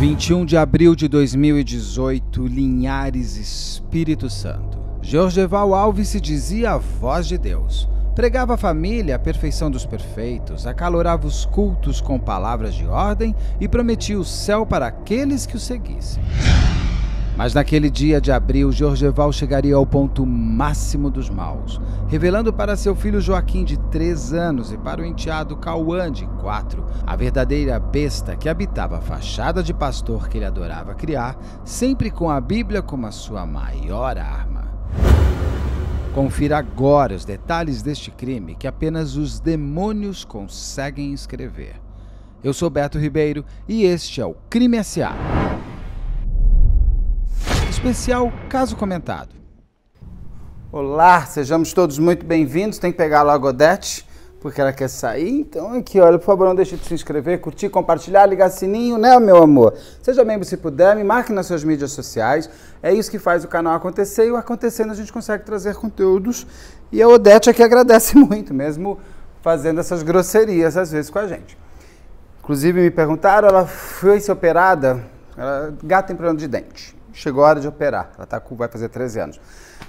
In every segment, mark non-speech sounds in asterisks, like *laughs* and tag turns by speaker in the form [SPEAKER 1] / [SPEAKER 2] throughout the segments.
[SPEAKER 1] 21 de abril de 2018, Linhares, Espírito Santo. Georgeval Alves se dizia a voz de Deus. Pregava à família a perfeição dos perfeitos, acalorava os cultos com palavras de ordem e prometia o céu para aqueles que o seguissem. Mas naquele dia de abril, Georgeval chegaria ao ponto máximo dos maus, revelando para seu filho Joaquim, de 3 anos, e para o enteado Cauã, de 4, a verdadeira besta que habitava a fachada de pastor que ele adorava criar, sempre com a Bíblia como a sua maior arma. Confira agora os detalhes deste crime que apenas os demônios conseguem escrever. Eu sou Beto Ribeiro e este é o Crime S.A especial Caso Comentado. Olá, sejamos todos muito bem-vindos. Tem que pegar logo a Odete, porque ela quer sair. Então, aqui, olha, por favor, não deixe de se inscrever, curtir, compartilhar, ligar sininho, né, meu amor? Seja membro se puder, me marque nas suas mídias sociais. É isso que faz o canal acontecer e o acontecendo a gente consegue trazer conteúdos. E a Odete aqui é agradece *laughs* muito, mesmo fazendo essas grosserias às vezes com a gente. Inclusive, me perguntaram, ela foi se operada? Ela, gato tem problema de dente chegou a hora de operar. Ela tá com, vai fazer 13 anos.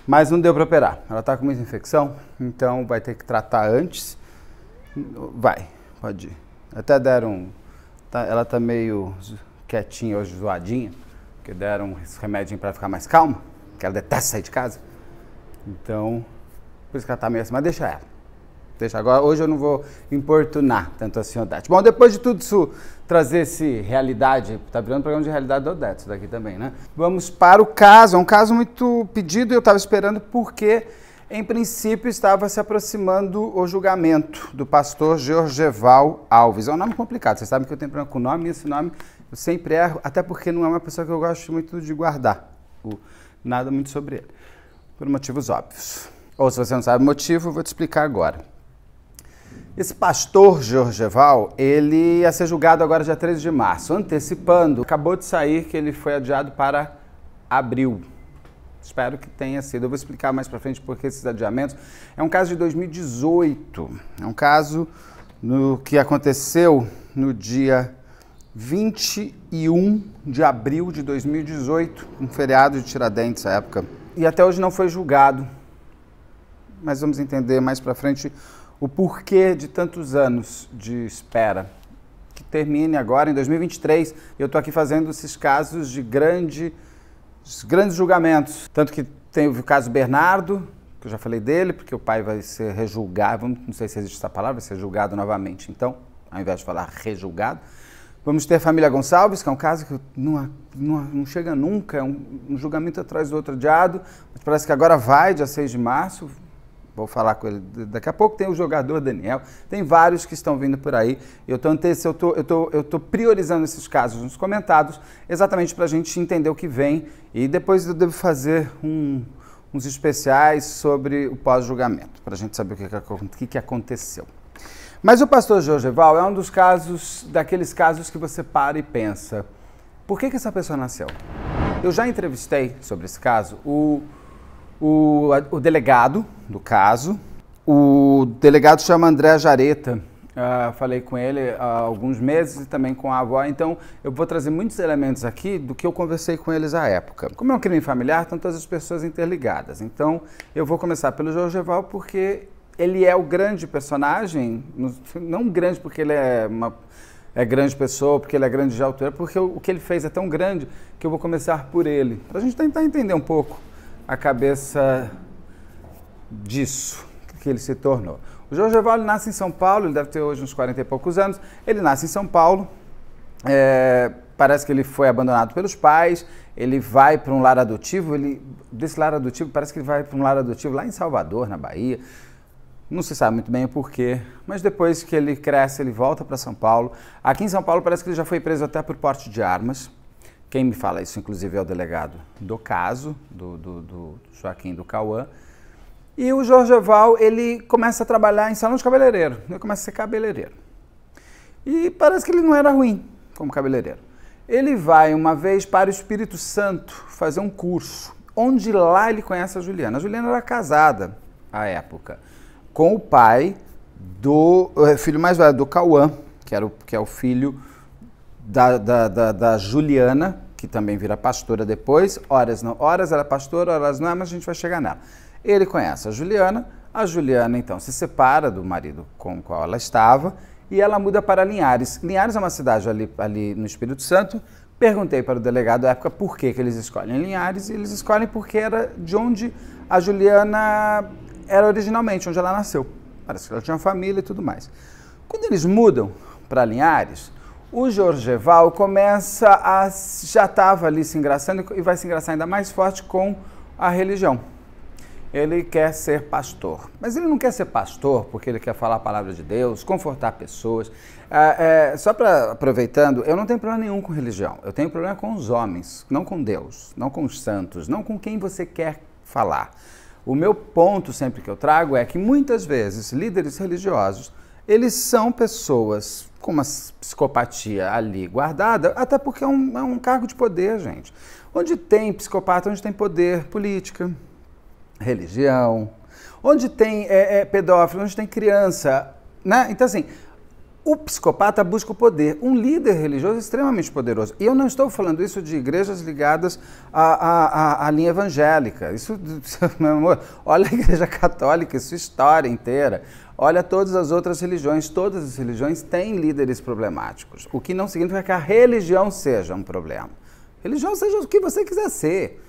[SPEAKER 1] Mas não deu para operar. Ela está com muita infecção, então vai ter que tratar antes. Vai, pode ir. Até deram. Tá, ela está meio quietinha hoje, zoadinha, porque deram esse remédio para ficar mais calma, que ela detesta sair de casa. Então, por isso que ela está meio assim, mas deixa ela. Deixa agora, hoje eu não vou importunar tanto a senhora Odete. Bom, depois de tudo isso, trazer esse realidade, tá virando programa de realidade do Odete, isso daqui também, né? Vamos para o caso, é um caso muito pedido e eu estava esperando porque, em princípio, estava se aproximando o julgamento do pastor Georgeval Alves. É um nome complicado, vocês sabem que eu tenho problema com o nome e esse nome eu sempre erro, até porque não é uma pessoa que eu gosto muito de guardar o, nada muito sobre ele, por motivos óbvios. Ou se você não sabe o motivo, eu vou te explicar agora. Esse pastor Georgeval, ele ia ser julgado agora dia 13 de março, antecipando. Acabou de sair que ele foi adiado para abril. Espero que tenha sido. Eu vou explicar mais para frente por que esses adiamentos. É um caso de 2018. É um caso no que aconteceu no dia 21 de abril de 2018, um feriado de Tiradentes à época. E até hoje não foi julgado. Mas vamos entender mais para frente o porquê de tantos anos de espera que termine agora em 2023. Eu estou aqui fazendo esses casos de grande, grandes julgamentos. Tanto que tem o caso Bernardo, que eu já falei dele, porque o pai vai ser rejulgado, não sei se existe essa palavra, vai ser julgado novamente. Então, ao invés de falar rejulgado, vamos ter a família Gonçalves, que é um caso que não, não, não chega nunca, é um, um julgamento atrás do outro adiado, mas parece que agora vai, dia 6 de março, Vou falar com ele daqui a pouco. Tem o jogador Daniel, tem vários que estão vindo por aí. Eu estou eu tô, eu tô, eu tô priorizando esses casos nos comentados, exatamente para a gente entender o que vem. E depois eu devo fazer um, uns especiais sobre o pós-julgamento, para a gente saber o que, que, que aconteceu. Mas o pastor Jorgeval é um dos casos, daqueles casos que você para e pensa: por que, que essa pessoa nasceu? Eu já entrevistei sobre esse caso o o, o delegado do caso. O delegado chama André Jareta. Uh, falei com ele há alguns meses e também com a avó. Então, eu vou trazer muitos elementos aqui do que eu conversei com eles à época. Como é um crime familiar, estão todas as pessoas interligadas. Então, eu vou começar pelo Val, porque ele é o grande personagem, não grande porque ele é uma é grande pessoa, porque ele é grande de altura, porque o, o que ele fez é tão grande que eu vou começar por ele, para a gente tentar entender um pouco a cabeça disso que ele se tornou. O Jorge Evaldo nasce em São Paulo, ele deve ter hoje uns 40 e poucos anos. Ele nasce em São Paulo, é, parece que ele foi abandonado pelos pais, ele vai para um lar adotivo, ele, desse lar adotivo, parece que ele vai para um lar adotivo lá em Salvador, na Bahia. Não se sabe muito bem o porquê, mas depois que ele cresce, ele volta para São Paulo. Aqui em São Paulo parece que ele já foi preso até por porte de armas. Quem me fala isso, inclusive, é o delegado do caso, do, do, do Joaquim do Cauã. E o Jorge Val, ele começa a trabalhar em salão de cabeleireiro. Ele começa a ser cabeleireiro. E parece que ele não era ruim como cabeleireiro. Ele vai uma vez para o Espírito Santo fazer um curso, onde lá ele conhece a Juliana. A Juliana era casada à época com o pai do eh, filho mais velho, do Cauã, que, era o, que é o filho da, da, da, da Juliana, que também vira pastora depois, horas não, horas era é pastora, horas não, é, mas a gente vai chegar nela. Ele conhece a Juliana, a Juliana então se separa do marido com o qual ela estava e ela muda para Linhares. Linhares é uma cidade ali, ali no Espírito Santo. Perguntei para o delegado à época por que, que eles escolhem Linhares e eles escolhem porque era de onde a Juliana era originalmente, onde ela nasceu. Parece que ela tinha uma família e tudo mais. Quando eles mudam para Linhares, o Jorgeval começa a. já estava ali se engraçando e vai se engraçar ainda mais forte com a religião. Ele quer ser pastor. Mas ele não quer ser pastor porque ele quer falar a palavra de Deus, confortar pessoas. É, é, só para aproveitando, eu não tenho problema nenhum com religião. Eu tenho problema com os homens, não com Deus, não com os santos, não com quem você quer falar. O meu ponto sempre que eu trago é que muitas vezes líderes religiosos, eles são pessoas com uma psicopatia ali guardada, até porque é um, é um cargo de poder, gente. Onde tem psicopata, onde tem poder, política, religião, onde tem é, é, pedófilo, onde tem criança, né? Então, assim, o psicopata busca o poder. Um líder religioso é extremamente poderoso. E eu não estou falando isso de igrejas ligadas à, à, à linha evangélica. Isso, *laughs* meu amor, olha a igreja católica, sua é história inteira. Olha todas as outras religiões, todas as religiões têm líderes problemáticos, o que não significa que a religião seja um problema. Religião seja o que você quiser ser.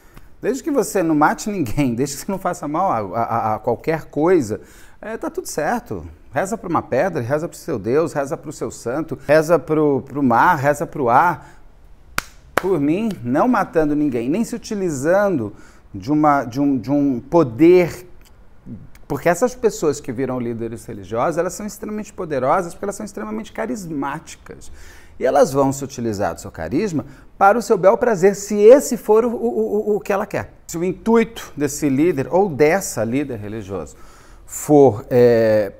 [SPEAKER 1] Desde que você não mate ninguém, *laughs* desde que você não faça mal a, a, a qualquer coisa, é, tá tudo certo. Reza para uma pedra, reza para o seu Deus, reza para o seu santo, reza para o mar, reza para o ar. Por mim, não matando ninguém, nem se utilizando de, uma, de, um, de um poder porque essas pessoas que viram líderes religiosos, elas são extremamente poderosas porque elas são extremamente carismáticas. E elas vão se utilizar do seu carisma para o seu bel prazer, se esse for o, o, o que ela quer. Se o intuito desse líder ou dessa líder religiosa for é,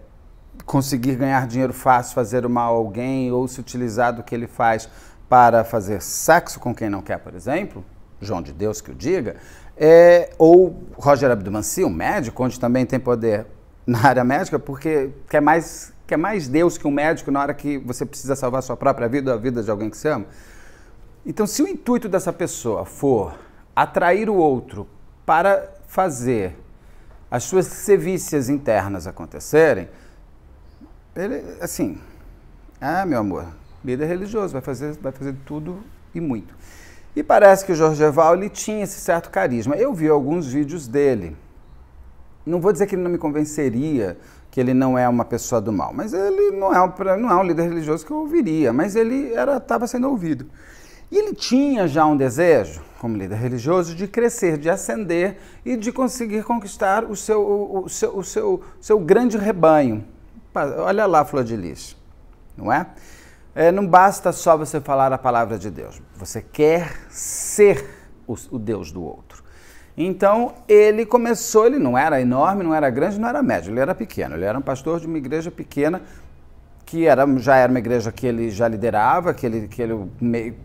[SPEAKER 1] conseguir ganhar dinheiro fácil, fazer o mal a alguém ou se utilizar do que ele faz para fazer sexo com quem não quer, por exemplo, João de Deus que o diga, é, ou Roger Abdomancy, um médico, onde também tem poder na área médica, porque quer mais, quer mais Deus que um médico na hora que você precisa salvar sua própria vida ou a vida de alguém que você ama. Então, se o intuito dessa pessoa for atrair o outro para fazer as suas sevícias internas acontecerem, ele, assim, ah, meu amor, líder religioso, vai fazer, vai fazer tudo e muito. E parece que o Val ele tinha esse certo carisma. Eu vi alguns vídeos dele. Não vou dizer que ele não me convenceria que ele não é uma pessoa do mal, mas ele não é, não é um líder religioso que eu ouviria, mas ele estava sendo ouvido. E ele tinha já um desejo, como líder religioso, de crescer, de ascender e de conseguir conquistar o seu, o, seu, o seu, seu grande rebanho. Olha lá, flor de lixo, não é? É, não basta só você falar a palavra de Deus. Você quer ser o, o, Deus do outro. Então ele começou, ele não era enorme, não era grande, não era médio, ele era pequeno. Ele era um pastor de uma igreja pequena, que era, já era uma igreja que ele já liderava, que ele, que ele,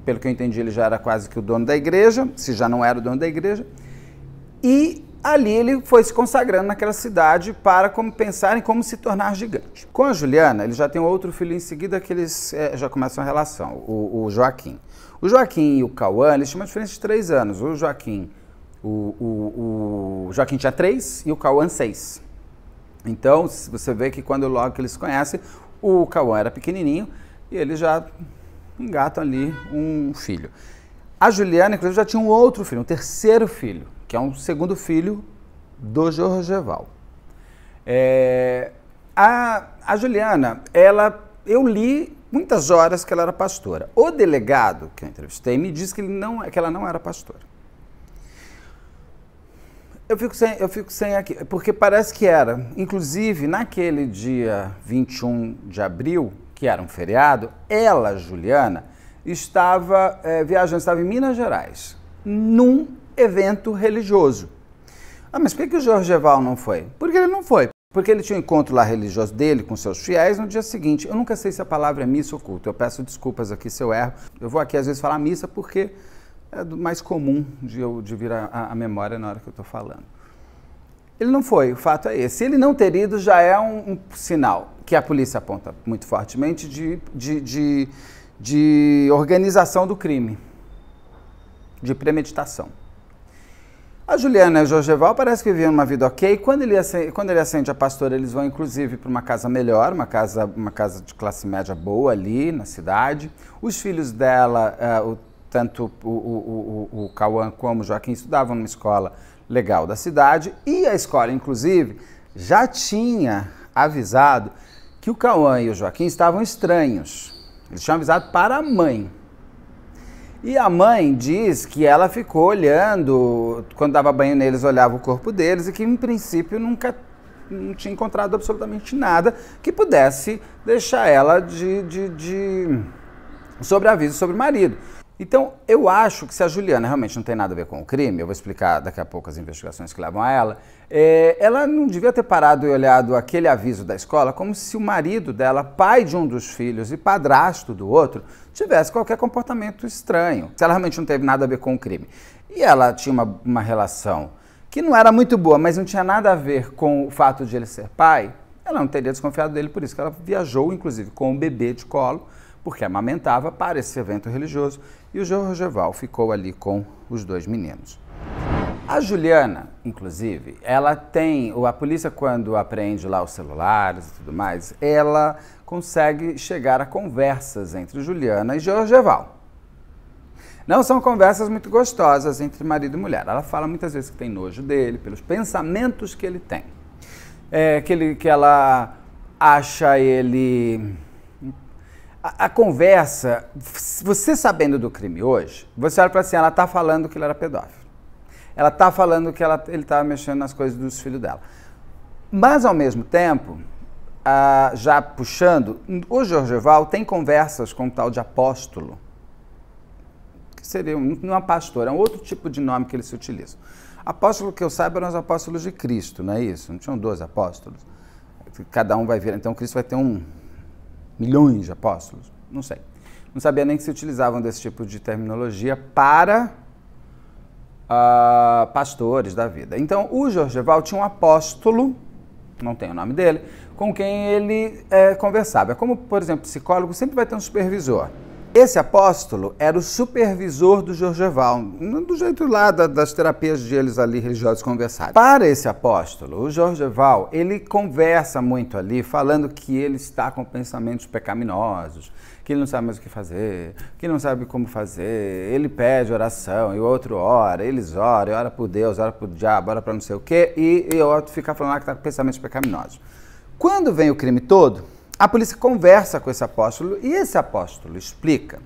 [SPEAKER 1] pelo que eu entendi, ele já era quase que o dono da igreja, se já não era o dono da igreja. E ali ele foi se consagrando naquela cidade para como pensar em como se tornar gigante. Com a Juliana, ele já tem outro filho em seguida que eles é, já começam a relação, o, o, Joaquim. O Joaquim e o Cauã, eles tinham uma diferença de três anos. O Joaquim, o, o, o Joaquim tinha três e o Cauã seis. Então, você vê que quando logo que eles se conhecem, o Cauã era pequenininho e eles já engatam ali um filho. A Juliana, inclusive, já tinha um outro filho, um terceiro filho que é um segundo filho do Jorge É, a, a Juliana, ela, eu li muitas horas que ela era pastora. O delegado que eu entrevistei me disse que, ele não, que ela não era pastora. Eu fico, sem, eu fico sem aqui, porque parece que era. Inclusive, naquele dia 21 de abril, que era um feriado, ela, Juliana, estava é, viajando, estava em Minas Gerais, num evento religioso. Ah, mas por que, o Jorge Eval não foi? Porque ele não foi. Porque ele tinha um encontro lá religioso dele com seus fiéis no dia seguinte. Eu nunca sei se a palavra é missa ou culto. Eu peço desculpas aqui se eu erro. Eu vou aqui às vezes falar missa porque é do mais comum de, eu, de vir à memória na hora que eu estou falando. Ele não foi, o fato é esse. Se ele não ter ido, já é um, um sinal que a polícia aponta muito fortemente de, de, de, de organização do crime, de premeditação. A Juliana e o Jorgeval parece que viviam uma vida ok. Quando ele, acende, quando ele acende a pastora, eles vão inclusive para uma casa melhor, uma casa, uma casa de classe média boa ali na cidade. Os filhos dela, uh, o, tanto o, o, o, o Cauã como o Joaquim, estudavam numa escola legal da cidade. E a escola, inclusive, já tinha avisado que o Cauã e o Joaquim estavam estranhos. Eles tinham avisado para a mãe. E a mãe diz que ela ficou olhando, quando dava banho neles, olhava o corpo deles e que, em princípio, nunca não tinha encontrado absolutamente nada que pudesse deixar ela de, de, de aviso sobre o marido. Então, eu acho que se a Juliana realmente não tem nada a ver com o crime, eu vou explicar daqui a pouco as investigações que levam a ela, é, ela não devia ter parado e olhado aquele aviso da escola como se o marido dela, pai de um dos filhos e padrasto do outro, tivesse qualquer comportamento estranho. Se ela realmente não teve nada a ver com o crime. E ela tinha uma, uma relação que não era muito boa, mas não tinha nada a ver com o fato de ele ser pai, ela não teria desconfiado dele, por isso que ela viajou, inclusive, com o bebê de colo, porque amamentava para esse evento religioso e o Jorgeval ficou ali com os dois meninos. A Juliana, inclusive, ela tem, a polícia quando apreende lá os celulares e tudo mais, ela consegue chegar a conversas entre Juliana e Jorgeval. Não são conversas muito gostosas entre marido e mulher. Ela fala muitas vezes que tem nojo dele, pelos pensamentos que ele tem. É, que, ele, que ela acha ele a, conversa, você sabendo do crime hoje, você olha para assim, ela está falando que ele era pedófilo. Ela está falando que ela, ele estava tá mexendo nas coisas dos filhos dela. Mas, ao mesmo tempo, ah, já puxando, o Jorge Val tem conversas com o tal de apóstolo, que seria um, não é pastor, é um outro tipo de nome que eles se utilizam. Apóstolo que eu saiba eram os apóstolos de Cristo, não é isso? Não tinham dois apóstolos? Cada um vai ver, então Cristo vai ter um, milhões de apóstolos, não sei. Não sabia nem que se utilizavam desse tipo de terminologia para uh, pastores da vida. Então, o Val tinha um apóstolo, não tem o nome dele, com quem ele é, conversava. Como, por exemplo, psicólogo sempre vai ter um supervisor. Esse apóstolo era o supervisor do Jorgeval, do jeito lá das terapias deles ali religiosas conversadas. Para esse apóstolo, o Jorgeval, ele conversa muito ali, falando que ele está com pensamentos pecaminosos, que ele não sabe mais o que fazer, que não sabe como fazer, ele pede oração e o outro ora, eles oram, ora por Deus, ora por diabo, ora para não sei o quê, e, e o outro fica falando lá que está com pensamentos pecaminosos. Quando vem o crime todo, a polícia conversa com esse apóstolo e esse apóstolo explica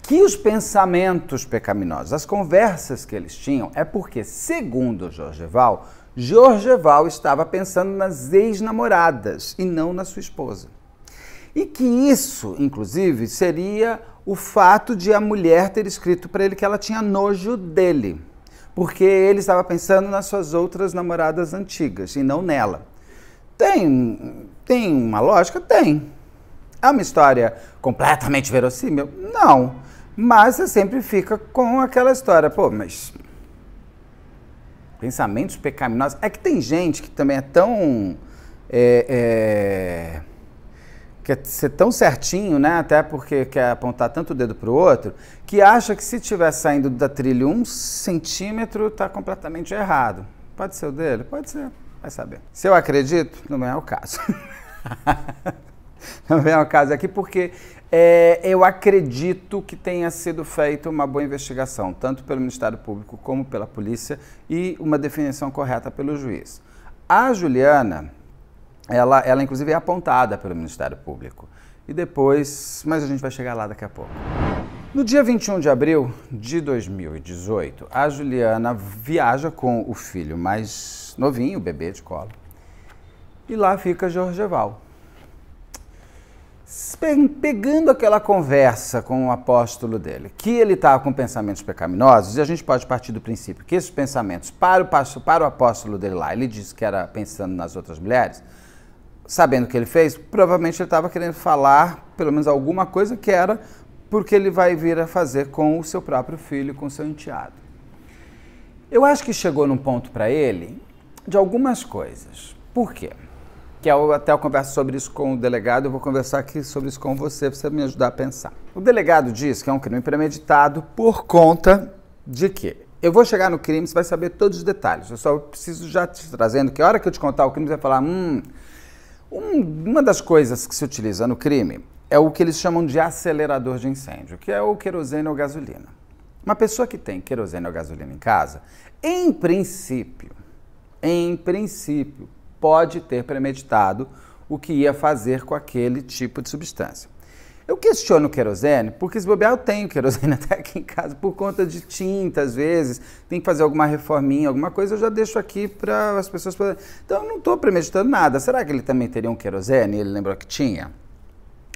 [SPEAKER 1] que os pensamentos pecaminosos, as conversas que eles tinham, é porque, segundo Jorge Val, Jorge Val estava pensando nas ex-namoradas e não na sua esposa. E que isso, inclusive, seria o fato de a mulher ter escrito para ele que ela tinha nojo dele, porque ele estava pensando nas suas outras namoradas antigas e não nela. Tem tem uma lógica? Tem. É uma história completamente verossímil? Não. Mas você sempre fica com aquela história, pô, mas. Pensamentos pecaminosos. É que tem gente que também é tão. É, é, quer ser tão certinho, né? Até porque quer apontar tanto o dedo para o outro, que acha que se estiver saindo da trilha um centímetro, está completamente errado. Pode ser o dele? Pode ser. Vai saber. Se eu acredito, não é o caso. *laughs* não é o caso aqui porque é, eu acredito que tenha sido feita uma boa investigação, tanto pelo Ministério Público como pela polícia, e uma definição correta pelo juiz. A Juliana, ela, ela inclusive é apontada pelo Ministério Público e depois, mas a gente vai chegar lá daqui a pouco. No dia 21 de abril de 2018, a Juliana viaja com o filho mais novinho, o bebê de colo, e lá fica Val. Pegando aquela conversa com o apóstolo dele, que ele estava tá com pensamentos pecaminosos, e a gente pode partir do princípio que esses pensamentos, para o, para o apóstolo dele lá, ele disse que era pensando nas outras mulheres, sabendo o que ele fez, provavelmente ele estava querendo falar pelo menos alguma coisa que era porque ele vai vir a fazer com o seu próprio filho, com o seu enteado. Eu acho que chegou num ponto para ele de algumas coisas. Por quê? Que eu até eu converso sobre isso com o delegado, eu vou conversar aqui sobre isso com você, para você me ajudar a pensar. O delegado diz que é um crime premeditado por conta de quê? Eu vou chegar no crime, você vai saber todos os detalhes. Eu só preciso já te trazendo que a hora que eu te contar o crime, você vai falar, hum, um, uma das coisas que se utiliza no crime é o que eles chamam de acelerador de incêndio, que é o querosene ou gasolina. Uma pessoa que tem querosene ou gasolina em casa, em princípio, em princípio, pode ter premeditado o que ia fazer com aquele tipo de substância. Eu questiono o querosene, porque se bobear eu tenho querosene *laughs* até aqui em casa, por conta de tinta, às vezes, tem que fazer alguma reforminha, alguma coisa, eu já deixo aqui para as pessoas. Poderem... Então eu não estou premeditando nada. Será que ele também teria um querosene? Ele lembrou que tinha?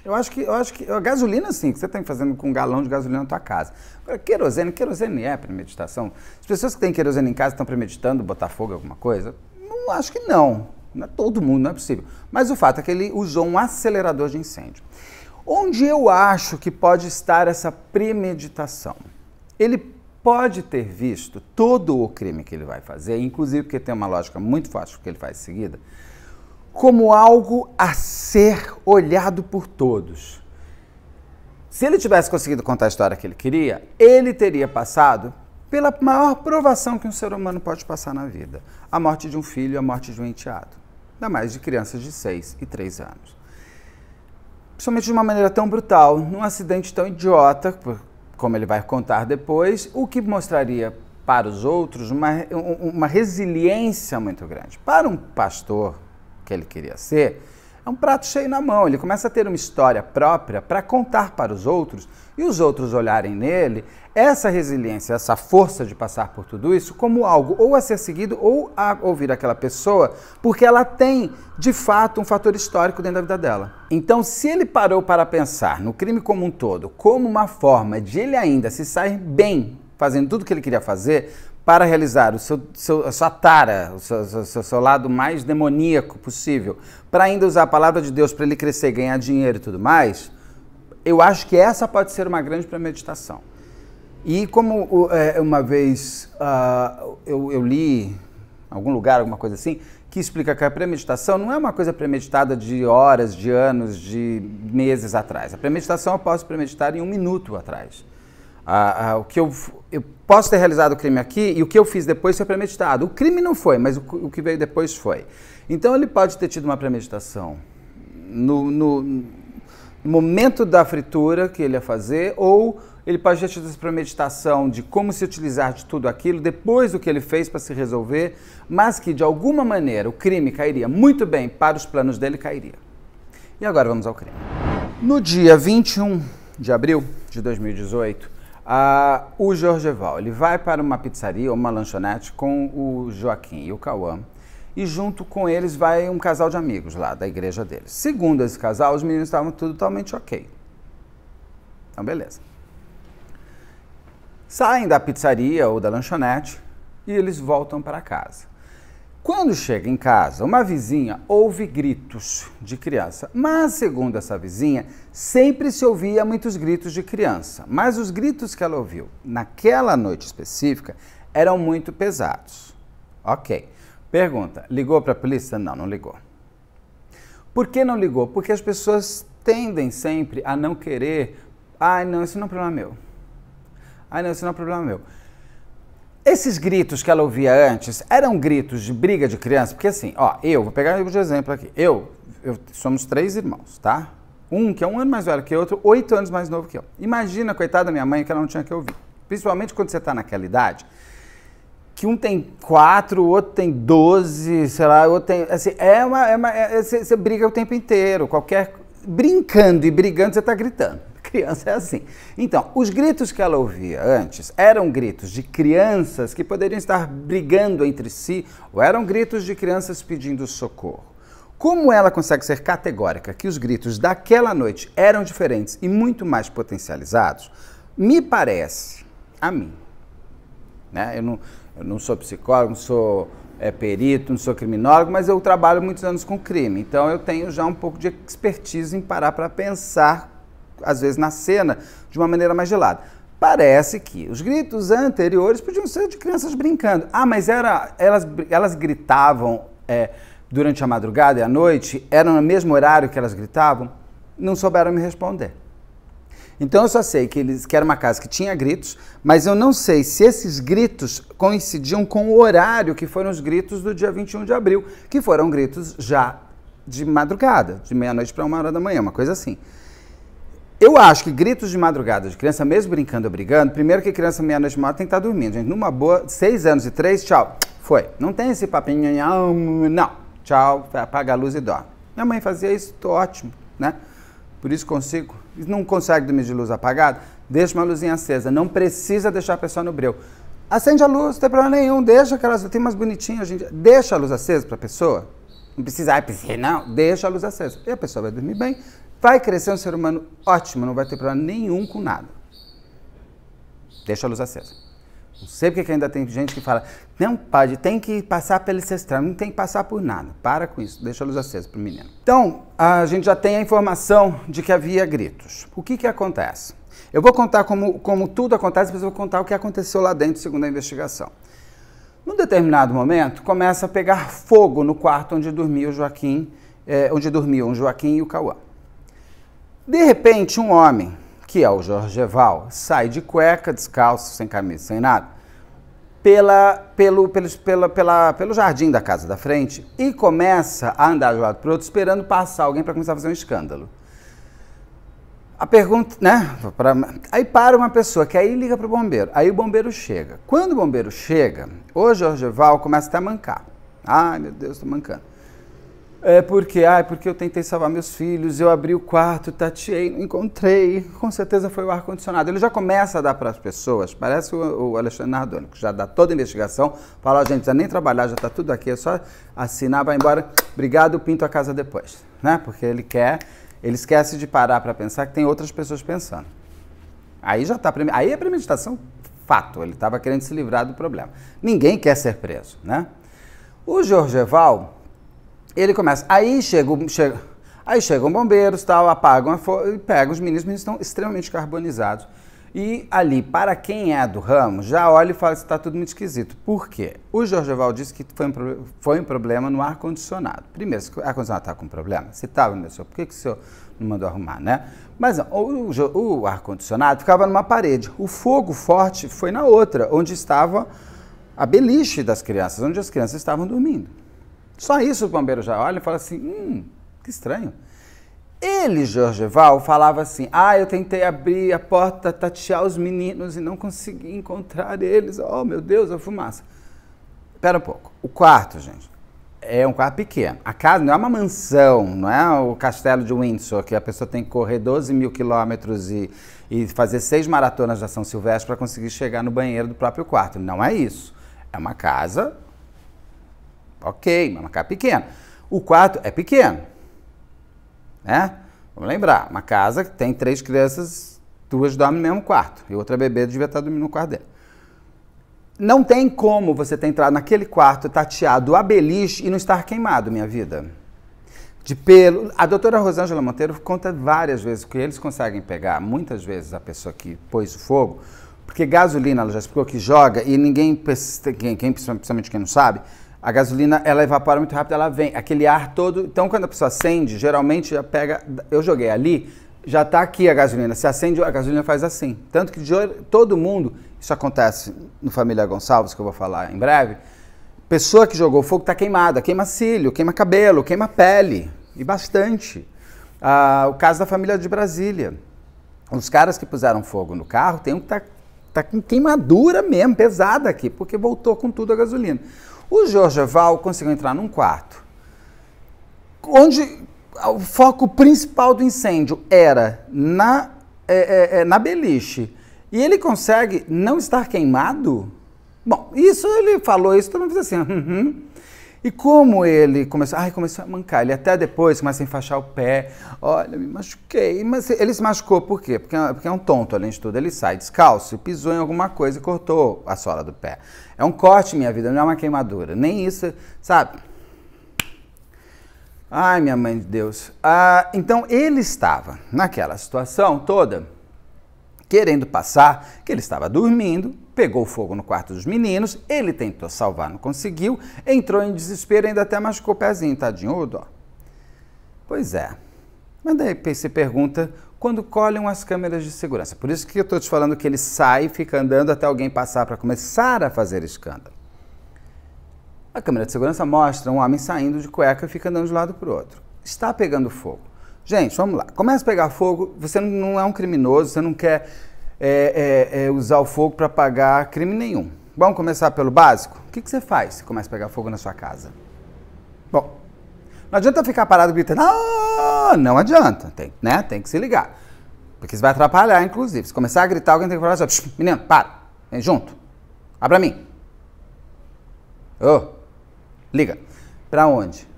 [SPEAKER 1] Eu acho que, eu acho que a gasolina sim, que você está fazendo com um galão de gasolina na tua casa. Agora, querosene, querosene é premeditação. As pessoas que têm querosene em casa estão premeditando botar fogo alguma coisa? Não acho que não. Não é todo mundo, não é possível. Mas o fato é que ele usou um acelerador de incêndio. Onde eu acho que pode estar essa premeditação? Ele pode ter visto todo o crime que ele vai fazer, inclusive porque tem uma lógica muito forte que ele faz em seguida, como algo a ser olhado por todos. Se ele tivesse conseguido contar a história que ele queria, ele teria passado pela maior provação que um ser humano pode passar na vida: a morte de um filho, a morte de um enteado, ainda mais de crianças de 6 e 3 anos principalmente de uma maneira tão brutal, num acidente tão idiota, como ele vai contar depois, o que mostraria para os outros uma, uma resiliência muito grande. Para um pastor que ele queria ser, é um prato cheio na mão, ele começa a ter uma história própria para contar para os outros e os outros olharem nele essa resiliência, essa força de passar por tudo isso como algo ou a ser seguido ou a ouvir aquela pessoa, porque ela tem de fato um fator histórico dentro da vida dela. Então, se ele parou para pensar no crime como um todo como uma forma de ele ainda se sair bem fazendo tudo o que ele queria fazer, para realizar o seu, seu, a sua tara, o seu, seu, seu lado mais demoníaco possível, para ainda usar a palavra de Deus para ele crescer, ganhar dinheiro e tudo mais, eu acho que essa pode ser uma grande premeditação. E como é, uma vez uh, eu, eu, li em algum lugar, alguma coisa assim, que explica que a premeditação não é uma coisa premeditada de horas, de anos, de meses atrás. A premeditação eu posso premeditar em um minuto atrás o que eu, eu posso ter realizado o crime aqui e o que eu fiz depois foi premeditado. O crime não foi, mas o, o que veio depois foi. Então ele pode ter tido uma premeditação no, no, no momento da fritura que ele ia fazer, ou ele pode ter tido essa premeditação de como se utilizar de tudo aquilo depois do que ele fez para se resolver, mas que de alguma maneira o crime cairia muito bem para os planos dele, cairia. E agora vamos ao crime. No dia 21 de abril de 2018, ah, o Jorgeval, ele vai para uma pizzaria ou uma lanchonete com o Joaquim e o Cauã. E junto com eles vai um casal de amigos lá da igreja deles. Segundo esse casal, os meninos estavam tudo totalmente ok. Então, beleza. Saem da pizzaria ou da lanchonete e eles voltam para casa. Quando chega em casa, uma vizinha ouve gritos de criança, mas, segundo essa vizinha, sempre se ouvia muitos gritos de criança, mas os gritos que ela ouviu naquela noite específica eram muito pesados. Ok. Pergunta: ligou para a polícia? Não, não ligou. Por que não ligou? Porque as pessoas tendem sempre a não querer. Ai, ah, não, isso não é problema meu. Ai, ah, não, isso não é problema meu. Esses gritos que ela ouvia antes eram gritos de briga de criança, porque assim, ó, eu vou pegar de exemplo aqui. Eu, eu somos três irmãos, tá? Um que é um ano mais velho que o outro, oito anos mais novo que eu. Imagina, coitada da minha mãe, que ela não tinha que ouvir. Principalmente quando você está naquela idade, que um tem quatro, o outro tem doze, sei lá, o outro tem. Assim, é uma. É uma é, você, você briga o tempo inteiro. Qualquer. Brincando e brigando, você tá gritando criança é assim. Então, os gritos que ela ouvia antes eram gritos de crianças que poderiam estar brigando entre si ou eram gritos de crianças pedindo socorro. Como ela consegue ser categórica que os gritos daquela noite eram diferentes e muito mais potencializados, me parece, a mim, né? eu, não, eu não sou psicólogo, não sou é, perito, não sou criminólogo, mas eu trabalho muitos anos com crime, então eu tenho já um pouco de expertise em parar para pensar às vezes na cena, de uma maneira mais gelada. Parece que os gritos anteriores podiam ser de crianças brincando. Ah, mas era, elas, elas gritavam é, durante a madrugada e a noite? Era no mesmo horário que elas gritavam? Não souberam me responder. Então eu só sei que eles que era uma casa que tinha gritos, mas eu não sei se esses gritos coincidiam com o horário que foram os gritos do dia 21 de abril, que foram gritos já de madrugada, de meia-noite para uma hora da manhã, uma coisa assim. Eu acho que gritos de madrugada de criança, mesmo brincando ou brigando, primeiro que criança meia-noite mal tem que estar tá dormindo, gente. Numa boa, seis anos e três, tchau. Foi. Não tem esse papinho, não. Tchau, apaga a luz e dorme. Minha mãe fazia isso, estou ótimo, né? Por isso consigo. Não consegue dormir de luz apagada? Deixa uma luzinha acesa. Não precisa deixar a pessoa no breu. Acende a luz, não tem problema nenhum. Deixa aquelas. Tem umas bonitinhas, gente. Deixa a luz acesa para a pessoa. Não precisa, ah, precisa, não. Deixa a luz acesa. E a pessoa vai dormir bem, Vai crescer um ser humano ótimo, não vai ter problema nenhum com nada. Deixa a luz acesa. Não sei porque ainda tem gente que fala, não pode, tem que passar pelo ancestral, não tem que passar por nada. Para com isso, deixa a luz acesa para o menino. Então, a gente já tem a informação de que havia gritos. O que, que acontece? Eu vou contar como, como tudo acontece, mas eu vou contar o que aconteceu lá dentro, segundo a investigação. Num determinado momento, começa a pegar fogo no quarto onde dormia o Joaquim, eh, onde dormiam o Joaquim e o Cauã. De repente, um homem, que é o Jorge Val sai de cueca, descalço, sem camisa, sem nada, pela, pelo, pelo, pela, pela, pelo jardim da casa da frente e começa a andar de um lado para o outro, esperando passar alguém para começar a fazer um escândalo. A pergunta, né? Pra, aí para uma pessoa, que aí liga para o bombeiro. Aí o bombeiro chega. Quando o bombeiro chega, o Jorge Val começa até a mancar. Ai, meu Deus, estou mancando. É porque, ah, porque eu tentei salvar meus filhos, eu abri o quarto, tateei, não encontrei. Com certeza foi o ar-condicionado. Ele já começa a dar para as pessoas, parece o, o Alexandre Nardoni, que já dá toda a investigação, fala, gente, não precisa nem trabalhar, já está tudo aqui, é só assinar, vai embora, obrigado, pinto a casa depois. Né? Porque ele quer, ele esquece de parar para pensar que tem outras pessoas pensando. Aí já está, aí é premeditação, fato, ele estava querendo se livrar do problema. Ninguém quer ser preso, né? O Jorgeval ele começa. Aí chega, chega, aí chegam bombeiros, tal, apagam e pegam os meninos, os meninos estão extremamente carbonizados. E ali, para quem é do ramo, já olha e fala que está tudo muito esquisito. Por quê? O Jorge Val disse que foi um, foi um problema no ar-condicionado. Primeiro, se o ar-condicionado está com problema, se estava, meu senhor, por que, que o senhor não mandou arrumar, né? Mas o, o, o ar-condicionado ficava numa parede. O fogo forte foi na outra, onde estava a beliche das crianças, onde as crianças estavam dormindo. Só isso o bombeiro já olha e fala assim: hum, que estranho. Ele, Jorge Val, falava assim: Ah, eu tentei abrir a porta, tatear os meninos e não consegui encontrar eles. Oh, meu Deus, a fumaça. Espera um pouco. O quarto, gente, é um quarto pequeno. A casa não é uma mansão, não é o castelo de Windsor, que a pessoa tem que correr 12 mil quilômetros e, e fazer seis maratonas da São Silvestre para conseguir chegar no banheiro do próprio quarto. Não é isso. É uma casa Ok, macaco é pequeno. O quarto é pequeno. Né? Vamos lembrar, uma casa que tem três crianças, duas dormem no mesmo quarto e outra bebê devia estar dormindo no quarto dela. Não tem como você ter entrado naquele quarto tateado a beliche e não estar queimado, minha vida. De pelo. A doutora Rosângela Monteiro conta várias vezes que eles conseguem pegar, muitas vezes, a pessoa que pôs o fogo, porque gasolina, ela já explicou que joga e ninguém, quem, quem, principalmente quem não sabe, a gasolina, ela evapora muito rápido, ela vem. Aquele ar todo. Então, quando a pessoa acende, geralmente já pega. Eu joguei ali, já está aqui a gasolina. Se acende, a gasolina faz assim. Tanto que todo mundo. Isso acontece no Família Gonçalves, que eu vou falar em breve. Pessoa que jogou fogo está queimada. Queima cílio, queima cabelo, queima pele. E bastante. Ah, o caso da família de Brasília. Os caras que puseram fogo no carro, tem um que está tá com queimadura mesmo, pesada aqui, porque voltou com tudo a gasolina. O Val conseguiu entrar num quarto, onde o foco principal do incêndio era na, é, é, é, na beliche. E ele consegue não estar queimado? Bom, isso ele falou, isso todo mundo fez assim. Uhum. E como ele começou, ai, começou a mancar, ele até depois começa a enfaixar o pé, olha, me machuquei, mas ele se machucou por quê? Porque, é porque é um tonto, além de tudo, ele sai descalço pisou em alguma coisa e cortou a sola do pé. É um corte, minha vida, não é uma queimadura, nem isso, sabe? Ai, minha mãe de Deus. Ah, então ele estava naquela situação toda, querendo passar, que ele estava dormindo, pegou fogo no quarto dos meninos, ele tentou salvar, não conseguiu, entrou em desespero, ainda até machucou o pezinho, tadinho, ó. Pois é. Mas daí você pergunta quando colham as câmeras de segurança. Por isso que eu estou te falando que ele sai, fica andando até alguém passar para começar a fazer escândalo. A câmera de segurança mostra um homem saindo de cueca e fica andando de um lado para o outro. Está pegando fogo. Gente, vamos lá. Começa a pegar fogo, você não é um criminoso, você não quer é, é, é, usar o fogo para pagar crime nenhum. Vamos começar pelo básico? O que, que você faz se começa a pegar fogo na sua casa? Bom, não adianta ficar parado gritando, ah, não adianta, tem, né? Tem que se ligar. Porque isso vai atrapalhar, inclusive. Se começar a gritar, alguém tem que falar assim, menino, para, vem junto, abra mim. Oh, liga. Para onde?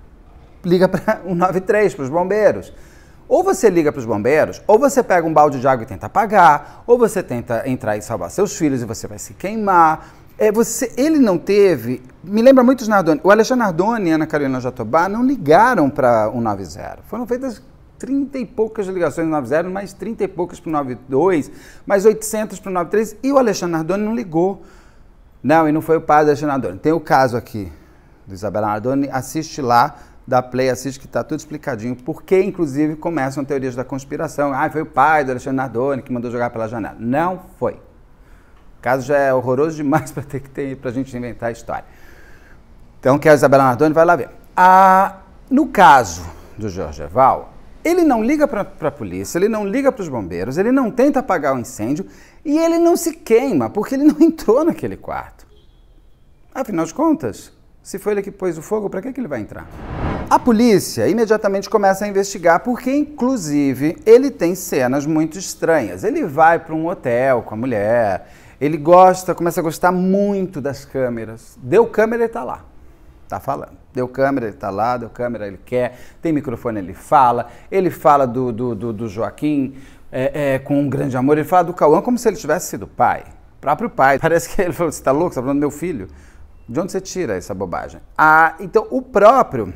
[SPEAKER 1] Liga para 193, para os bombeiros. Ou você liga para os bombeiros, ou você pega um balde de água e tenta apagar, ou você tenta entrar e salvar seus filhos e você vai se queimar. É, você, ele não teve. Me lembra muito os Nardoni. O Alexandre Nardoni e Ana Carolina Jatobá não ligaram para o 90. Foram feitas 30 e poucas ligações no 90, mais 30 e poucas para o 92, mais 800 para o 93. E o Alexandre Nardoni não ligou. Não, e não foi o padre Alexandre Nardoni. Tem o caso aqui do Isabela Nardoni. Assiste lá da Play, assiste que está tudo explicadinho, porque inclusive começam teorias da conspiração. Ah, foi o pai do Alexandre Nardoni que mandou jogar pela janela. Não foi. O caso já é horroroso demais *laughs* para ter que ter para a gente inventar a história. Então, que a Isabela Nardoni vai lá ver. Ah, no caso do Jorge Eval, ele não liga para a polícia, ele não liga para os bombeiros, ele não tenta apagar o incêndio e ele não se queima, porque ele não *laughs* entrou naquele quarto. Afinal de contas, se foi ele que pôs o fogo, para que, que ele vai entrar? A polícia imediatamente começa a investigar porque, inclusive, ele tem cenas muito estranhas. Ele vai para um hotel com a mulher, ele gosta, começa a gostar muito das câmeras. Deu câmera, ele tá lá. Tá falando. Deu câmera, ele tá lá, deu câmera, ele quer. Tem microfone, ele fala. Ele fala do, do, do, do Joaquim é, é, com um grande amor. Ele fala do Cauã como se ele tivesse sido pai. próprio pai. *laughs* Parece que ele falou: você tá louco? Você tá falando do meu filho? De onde você tira essa bobagem? Ah, então, o próprio,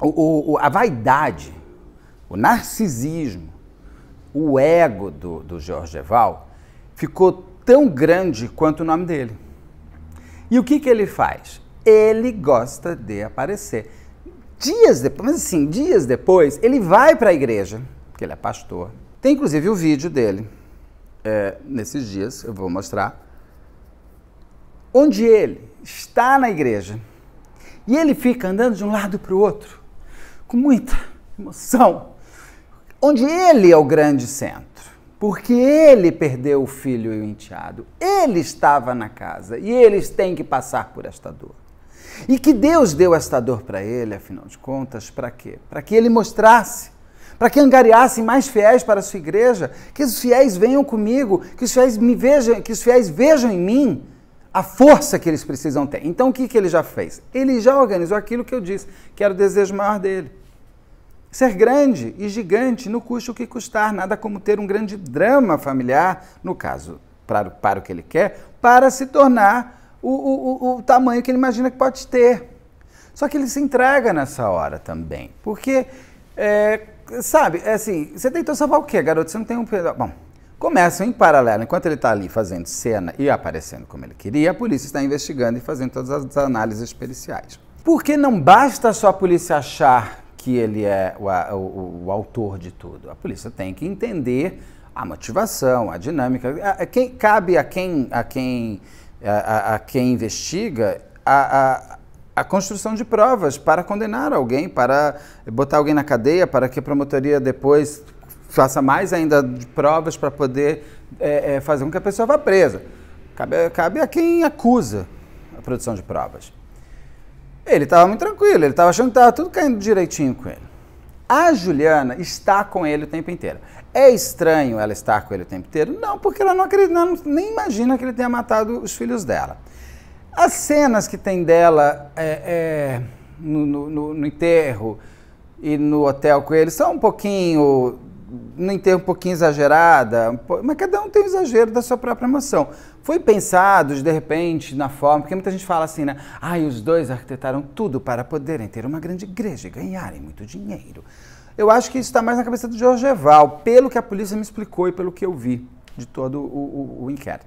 [SPEAKER 1] o, o, a vaidade, o narcisismo, o ego do, do Eval ficou tão grande quanto o nome dele. E o que, que ele faz? Ele gosta de aparecer. Dias depois, mas assim, dias depois, ele vai para a igreja, porque ele é pastor. Tem inclusive o vídeo dele. É, nesses dias, eu vou mostrar onde ele está na igreja e ele fica andando de um lado para o outro com muita emoção, onde ele é o grande centro, porque ele perdeu o filho e o enteado, ele estava na casa e eles têm que passar por esta dor. E que Deus deu esta dor para ele, afinal de contas, para quê? Para que ele mostrasse para que angariassem mais fiéis para a sua igreja, que os fiéis venham comigo, que os fiéis me vejam, que os fiéis vejam em mim a força que eles precisam ter. Então o que, que ele já fez? Ele já organizou aquilo que eu disse, que era o desejo maior dele. Ser grande e gigante no custo que custar, nada como ter um grande drama familiar, no caso, para, para o que ele quer, para se tornar o, o, o tamanho que ele imagina que pode ter. Só que ele se entrega nessa hora também, porque, é, sabe, é assim, você tentou salvar o quê, garoto? Você não tem um... Bom, começam em paralelo. Enquanto ele está ali fazendo cena e aparecendo como ele queria, a polícia está investigando e fazendo todas as análises periciais. Porque não basta só a polícia achar que ele é o, o, o autor de tudo. A polícia tem que entender a motivação, a dinâmica. A, a quem, cabe a quem, a quem, a, a quem investiga a, a construção de provas para condenar alguém, para botar alguém na cadeia, para que a promotoria depois faça mais ainda de provas para poder é, é, fazer com que a pessoa vá presa. Cabe, cabe a quem acusa a produção de provas. Ele estava muito tranquilo, ele estava achando que estava tudo caindo direitinho com ele. A Juliana está com ele o tempo inteiro. É estranho ela estar com ele o tempo inteiro? Não, porque ela não acredita, nem imagina que ele tenha matado os filhos dela. As cenas que tem dela é, é, no, no, no, no enterro e no hotel com ele são um pouquinho nem ter um pouquinho exagerada, mas cada um tem o exagero da sua própria emoção. Foi pensado, de repente, na forma, porque muita gente fala assim, né? Ai, ah, os dois arquitetaram tudo para poderem ter uma grande igreja e ganharem muito dinheiro. Eu acho que isso está mais na cabeça do Jorge Eval, pelo que a polícia me explicou e pelo que eu vi de todo o, o, o inquérito.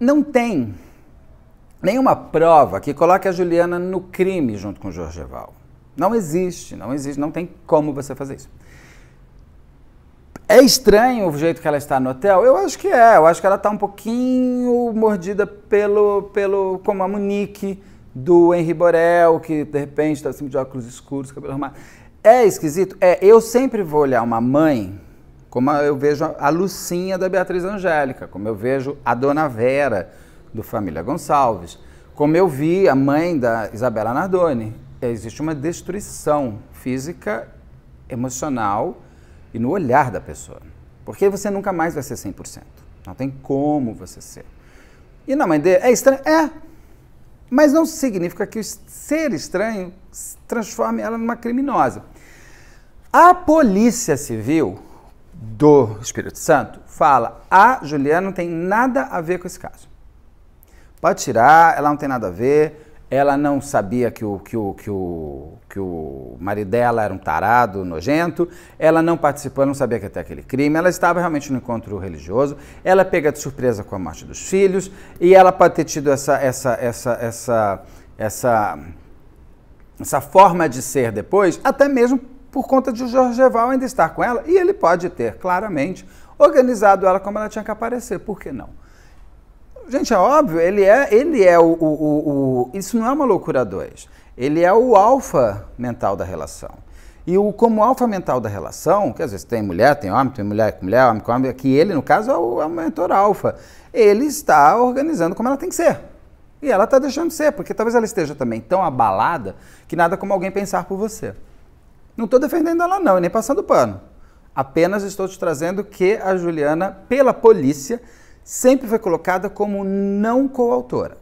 [SPEAKER 1] Não tem nenhuma prova que coloque a Juliana no crime junto com o Jorge Eval. Não existe, não existe, não tem como você fazer isso. É estranho o jeito que ela está no hotel? Eu acho que é. Eu acho que ela está um pouquinho mordida pelo, pelo como a Monique do Henri Borel, que de repente está assim de óculos escuros, cabelo arrumado. É esquisito? É, eu sempre vou olhar uma mãe como eu vejo a Lucinha da Beatriz Angélica, como eu vejo a Dona Vera do Família Gonçalves, como eu vi a mãe da Isabela Nardoni. existe uma destruição física, emocional, e no olhar da pessoa. Porque você nunca mais vai ser 100%. Não tem como você ser. E na mãe dele, é estranho? É. Mas não significa que o ser estranho transforme ela numa criminosa. A Polícia Civil do Espírito Santo fala: a Juliana não tem nada a ver com esse caso. Pode tirar, ela não tem nada a ver. Ela não sabia que o, que, o, que, o, que o marido dela era um tarado, nojento. Ela não participou, não sabia que até aquele crime. Ela estava realmente no encontro religioso. Ela é pega de surpresa com a morte dos filhos. E ela pode ter tido essa, essa, essa, essa, essa, essa forma de ser depois, até mesmo por conta de o Val ainda estar com ela. E ele pode ter, claramente, organizado ela como ela tinha que aparecer. Por que não? Gente, é óbvio, ele é, ele é o, o, o, Isso não é uma loucura dois. Ele é o alfa mental da relação. E o como alfa mental da relação, que às vezes tem mulher, tem homem, tem mulher com mulher, homem com homem, que ele, no caso, é o, é o mentor alfa. Ele está organizando como ela tem que ser. E ela está deixando de ser, porque talvez ela esteja também tão abalada que nada como alguém pensar por você. Não estou defendendo ela, não, e nem passando pano. Apenas estou te trazendo que a Juliana, pela polícia, sempre foi colocada como não coautora.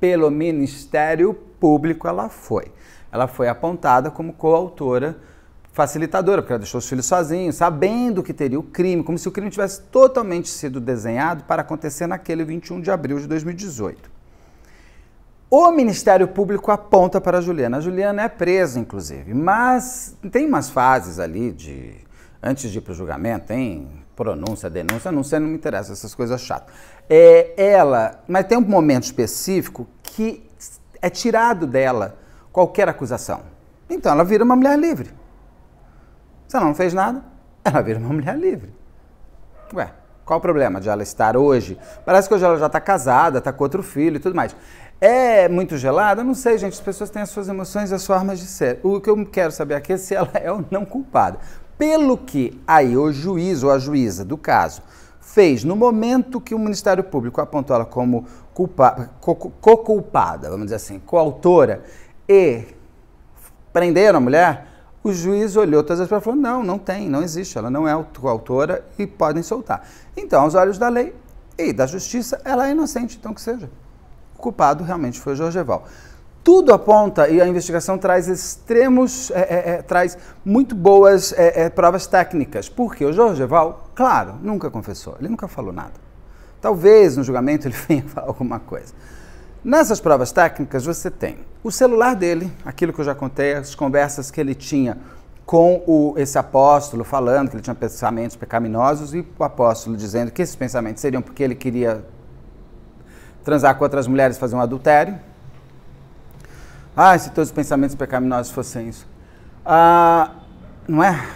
[SPEAKER 1] Pelo Ministério Público ela foi. Ela foi apontada como coautora facilitadora, porque ela deixou os filhos sozinhos, sabendo que teria o crime, como se o crime tivesse totalmente sido desenhado para acontecer naquele 21 de abril de 2018. O Ministério Público aponta para a Juliana. A Juliana é presa, inclusive, mas tem umas fases ali de. Antes de ir para o julgamento, tem pronúncia, denúncia, anúncia, não me interessa, essas coisas chatas. É, ela, mas tem um momento específico que é tirado dela qualquer acusação. Então ela vira uma mulher livre. Se ela não fez nada, ela vira uma mulher livre. Ué, qual o problema de ela estar hoje? Parece que hoje ela já está casada, está com outro filho e tudo mais. É muito gelada? Não sei, gente. As pessoas têm as suas emoções e as suas armas de ser. O que eu quero saber aqui é se ela é ou não culpada pelo que aí o juiz ou a juíza do caso fez no momento que o Ministério Público apontou ela como co-culpada, co vamos dizer assim, coautora, e prenderam a mulher, o juiz olhou todas as pessoas e falou: não, não tem, não existe, ela não é coautora e podem soltar. Então, aos olhos da lei e da justiça, ela é inocente, então que seja. O culpado realmente foi o Evaldo tudo aponta e a investigação traz extremos, é, é, é traz muito boas é, é, provas técnicas, porque o Jorge Val? claro, nunca confessou, ele nunca falou nada. Talvez no julgamento *laughs* ele venha falar alguma coisa. Nessas provas técnicas você tem o celular dele, aquilo que eu já contei, as conversas que ele tinha com o, esse apóstolo falando que ele tinha pensamentos pecaminosos e o apóstolo dizendo que esses pensamentos seriam porque ele queria transar com outras mulheres, fazer um adultério. Ah, se todos os pensamentos pecaminosos fossem isso. Ah, não é?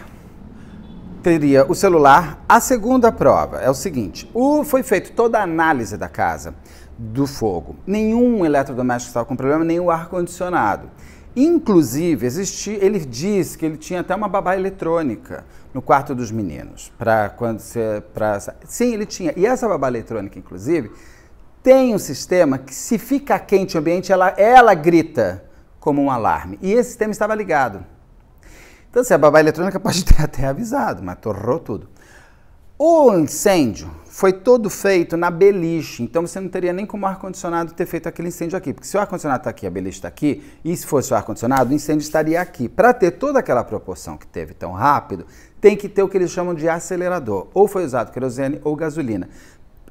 [SPEAKER 1] Teria o celular. A segunda prova é o seguinte: o, foi feita toda a análise da casa do fogo. Nenhum eletrodoméstico estava com problema, nem o ar-condicionado. Inclusive, existi, ele diz que ele tinha até uma babá eletrônica no quarto dos meninos. Pra quando você, pra, sim, ele tinha. E essa babá eletrônica, inclusive, tem um sistema que, se fica quente o ambiente, ela, ela grita como um alarme. E esse sistema estava ligado. Então, se assim, a babá eletrônica *laughs* pode ter até avisado, mas torrou tudo. O incêndio foi todo feito na beliche, então você não teria nem como ar-condicionado ter feito aquele incêndio aqui. Porque se o ar-condicionado está aqui, a beliche está aqui, e se fosse o ar-condicionado, o incêndio estaria aqui. Para ter toda aquela proporção que teve tão rápido, tem que ter o que eles chamam de acelerador. Ou foi usado querosene ou gasolina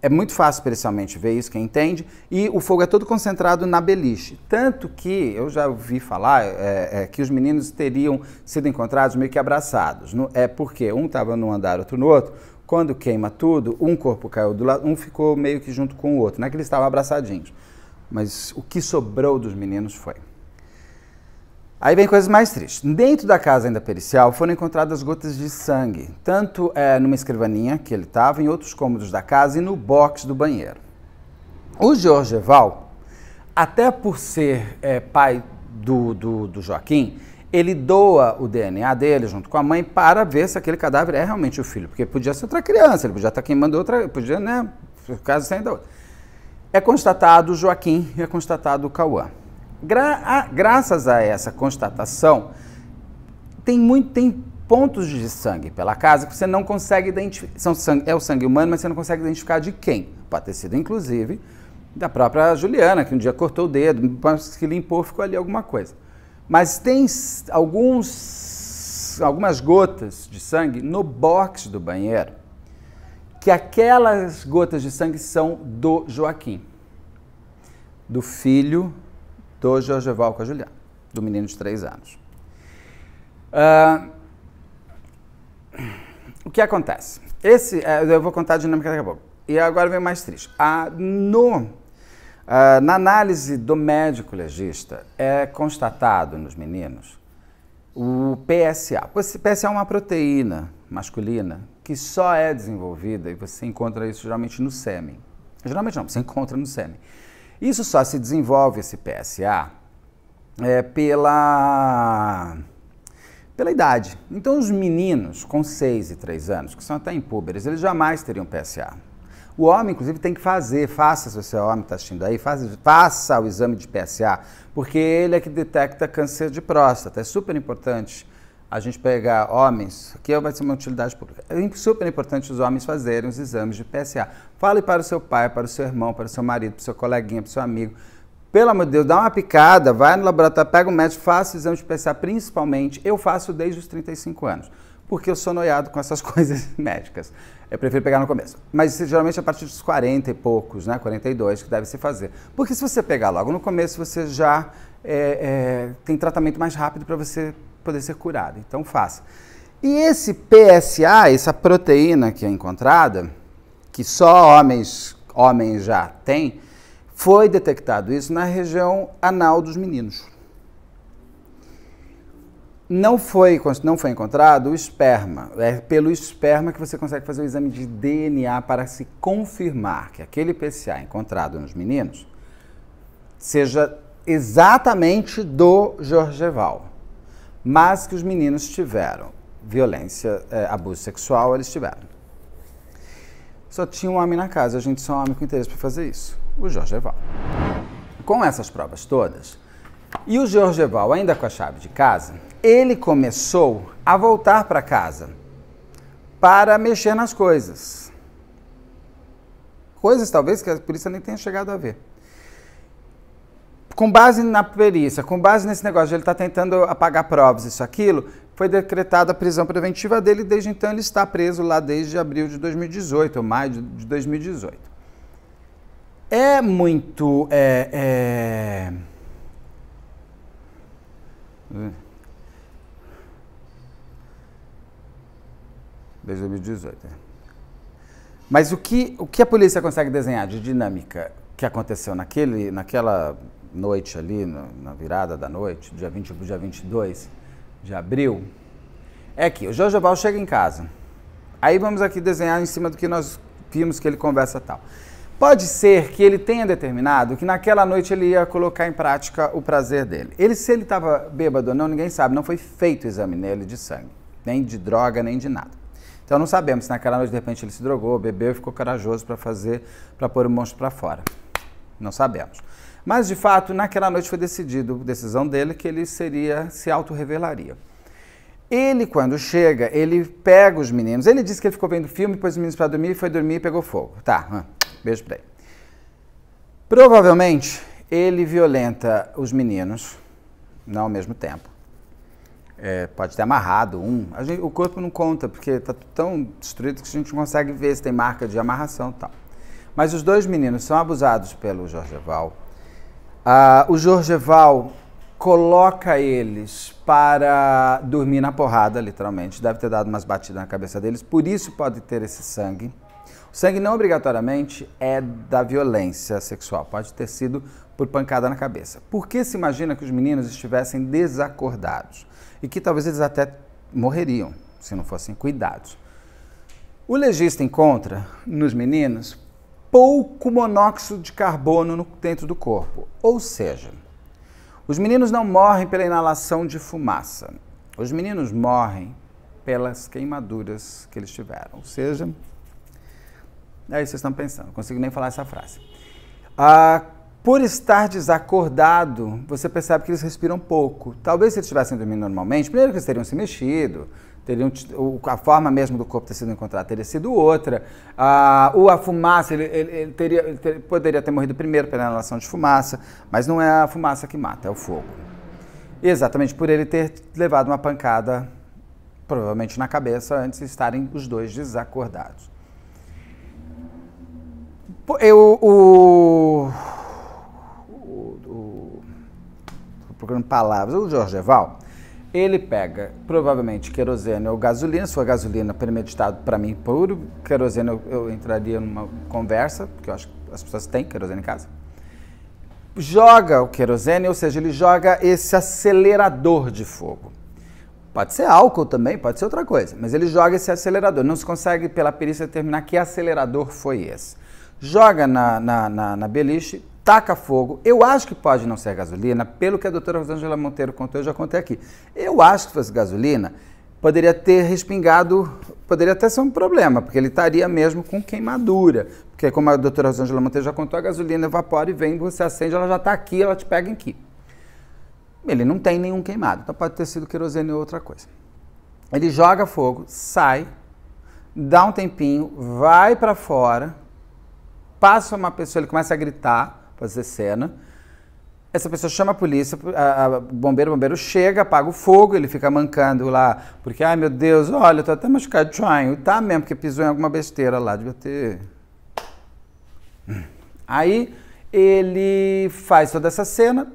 [SPEAKER 1] é muito fácil especialmente ver isso, quem entende, e o fogo é todo concentrado na beliche. Tanto que eu já ouvi falar é, é, que os meninos teriam sido encontrados meio que abraçados. No, é porque um estava num andar, outro no outro. Quando queima tudo, um corpo caiu do lado, um ficou meio que junto com o outro, né? Que eles estavam abraçadinhos. Mas o que sobrou dos meninos foi Aí vem coisas mais tristes. Dentro da casa ainda pericial foram encontradas gotas de sangue, tanto é, numa escrivaninha que ele estava, em outros cômodos da casa e no box do banheiro. O Georgeval, até por ser é, pai do, do, do Joaquim, ele doa o DNA dele junto com a mãe para ver se aquele cadáver é realmente o filho, porque podia ser outra criança, ele podia estar tá queimando outra, podia, né, caso sem ainda outra. É constatado o Joaquim e é constatado o Cauã. Gra a, graças a essa constatação, tem, muito, tem pontos de sangue pela casa que você não consegue identificar. São é o sangue humano, mas você não consegue identificar de quem. Pode ter sido, inclusive, da própria Juliana, que um dia cortou o dedo, que limpou, ficou ali alguma coisa. Mas tem alguns, algumas gotas de sangue no box do banheiro, que aquelas gotas de sangue são do Joaquim, do filho do Jorge com a Juliana, do menino de 3 anos. Uh, o que acontece? Esse, é, eu vou contar a dinâmica daqui a pouco. E agora vem mais triste. Ah, no, ah, na análise do médico legista, é constatado nos meninos o PSA. PSA é uma proteína masculina que só é desenvolvida, e você encontra isso geralmente no sêmen. Geralmente não, você encontra no sêmen. Isso só se desenvolve, esse PSA, é, pela, pela idade. Então, os meninos com 6 e 3 anos, que são até impúberes, eles jamais teriam PSA. O homem, inclusive, tem que fazer, faça, se você é homem, está assistindo aí, faça, faça o exame de PSA, porque ele é que detecta câncer de próstata. É super importante a gente pegar homens, que vai é ser uma utilidade pública. É super importante os homens fazerem os exames de PSA. Fale para o seu pai, para o seu irmão, para o seu marido, para o seu coleguinha, para o seu amigo. Pelo amor de Deus, dá uma picada, vai no laboratório, pega um médico, faça o exame de PSA, principalmente. Eu faço desde os 35 anos, porque eu sou noiado com essas *laughs* coisas médicas. Eu prefiro pegar no começo. Mas geralmente é a partir dos 40 e poucos, né? 42, que deve se fazer. Porque se você pegar logo no começo, você já é, é, tem tratamento mais rápido para você poder ser curada. Então faça. E esse PSA, essa proteína que é encontrada, que só homens, homens já têm, foi detectado isso na região anal dos meninos. Não foi, não foi encontrado o esperma. É pelo esperma que você consegue fazer o exame de DNA para se confirmar que aquele PSA encontrado nos meninos seja exatamente do Jorgeval mas que os meninos tiveram violência, é, abuso sexual, eles tiveram. Só tinha um homem na casa, a gente só é um homem com interesse para fazer isso, o Jorge Eval. Com essas provas todas, e o Jorge Eval ainda com a chave de casa, ele começou a voltar para casa para mexer nas coisas. Coisas talvez que a polícia nem tenha chegado a ver com base na perícia, com base nesse negócio de ele estar tá tentando apagar provas, isso, aquilo, foi decretada a prisão preventiva dele. e Desde então, ele está preso lá desde abril de 2018, ou maio de 2018. É muito. É, é... Desde 2018. É. Mas o que, o que a polícia consegue desenhar de dinâmica que aconteceu naquele, naquela noite ali, na virada da noite, dia 20 para dia 22 de abril, é que o Jojoval chega em casa. Aí vamos aqui desenhar em cima do que nós vimos que ele conversa tal. Pode ser que ele tenha determinado que naquela noite ele ia colocar em prática o prazer dele. Ele, se ele estava bêbado ou não, ninguém sabe. Não foi feito o exame nele de sangue, nem de droga, nem de nada. Então não sabemos se naquela noite de repente ele se drogou, bebeu e ficou corajoso para fazer, para pôr o monstro para fora. Não sabemos. Mas, de fato, naquela noite foi decidido, decisão dele, que ele seria, se autorrevelaria. Ele, quando chega, ele pega os meninos. Ele disse que ele ficou vendo filme, pôs os meninos para dormir, foi dormir e pegou fogo. Tá, beijo pra ele. Provavelmente, ele violenta os meninos, não ao mesmo tempo. É, pode ter amarrado um. Gente, o corpo não conta, porque tá tão destruído que a gente não consegue ver se tem marca de amarração e tal. Mas os dois meninos são abusados pelo Jorgeval. Ah, o Jorgeval coloca eles para dormir na porrada, literalmente. Deve ter dado umas batidas na cabeça deles, por isso pode ter esse sangue. O sangue não obrigatoriamente é da violência sexual, pode ter sido por pancada na cabeça. Por que se imagina que os meninos estivessem desacordados e que talvez eles até morreriam se não fossem cuidados? O legista encontra nos meninos pouco monóxido de carbono no dentro do corpo. Ou seja, os meninos não morrem pela inalação de fumaça. Os meninos morrem pelas queimaduras que eles tiveram. Ou seja, aí é vocês estão pensando, não consigo nem falar essa frase. Ah, por estar desacordado, você percebe que eles respiram pouco. Talvez se eles estivessem dormindo normalmente, primeiro que eles teriam se mexido, teriam a forma mesmo do corpo ter sido encontrado teria sido outra. Ah, ou a fumaça, ele, ele, ele teria, ele ter, poderia ter morrido primeiro pela inalação de fumaça, mas não é a fumaça que mata, é o fogo. exatamente por ele ter levado uma pancada, provavelmente na cabeça, antes de estarem os dois desacordados. Eu, o, o, o, procurando palavras, o Jorge Eval, ele pega provavelmente querosene ou gasolina. Se for gasolina, premeditado para mim puro. Querosene eu, eu entraria numa conversa, porque eu acho que as pessoas têm querosene em casa. Joga o querosene, ou seja, ele joga esse acelerador de fogo. Pode ser álcool também, pode ser outra coisa, mas ele joga esse acelerador. Não se consegue, pela perícia, determinar que acelerador foi esse. Joga na, na, na, na beliche, taca fogo. Eu acho que pode não ser gasolina, pelo que a doutora Rosângela Monteiro contou, eu já contei aqui. Eu acho que fosse gasolina, poderia ter respingado, poderia até ser um problema, porque ele estaria mesmo com queimadura. Porque como a doutora Rosângela Monteiro já contou, a gasolina evapora e vem, você acende, ela já está aqui, ela te pega em aqui. Ele não tem nenhum queimado, então pode ter sido querosene ou outra coisa. Ele joga fogo, sai, dá um tempinho, vai para fora, passa uma pessoa, ele começa a gritar, fazer cena. Essa pessoa chama a polícia, a, a bombeiro, o bombeiro chega, apaga o fogo, ele fica mancando lá, porque, ai meu Deus, olha, tô até machucado machucadinho. Tá mesmo, porque pisou em alguma besteira lá, devia ter. Aí ele faz toda essa cena,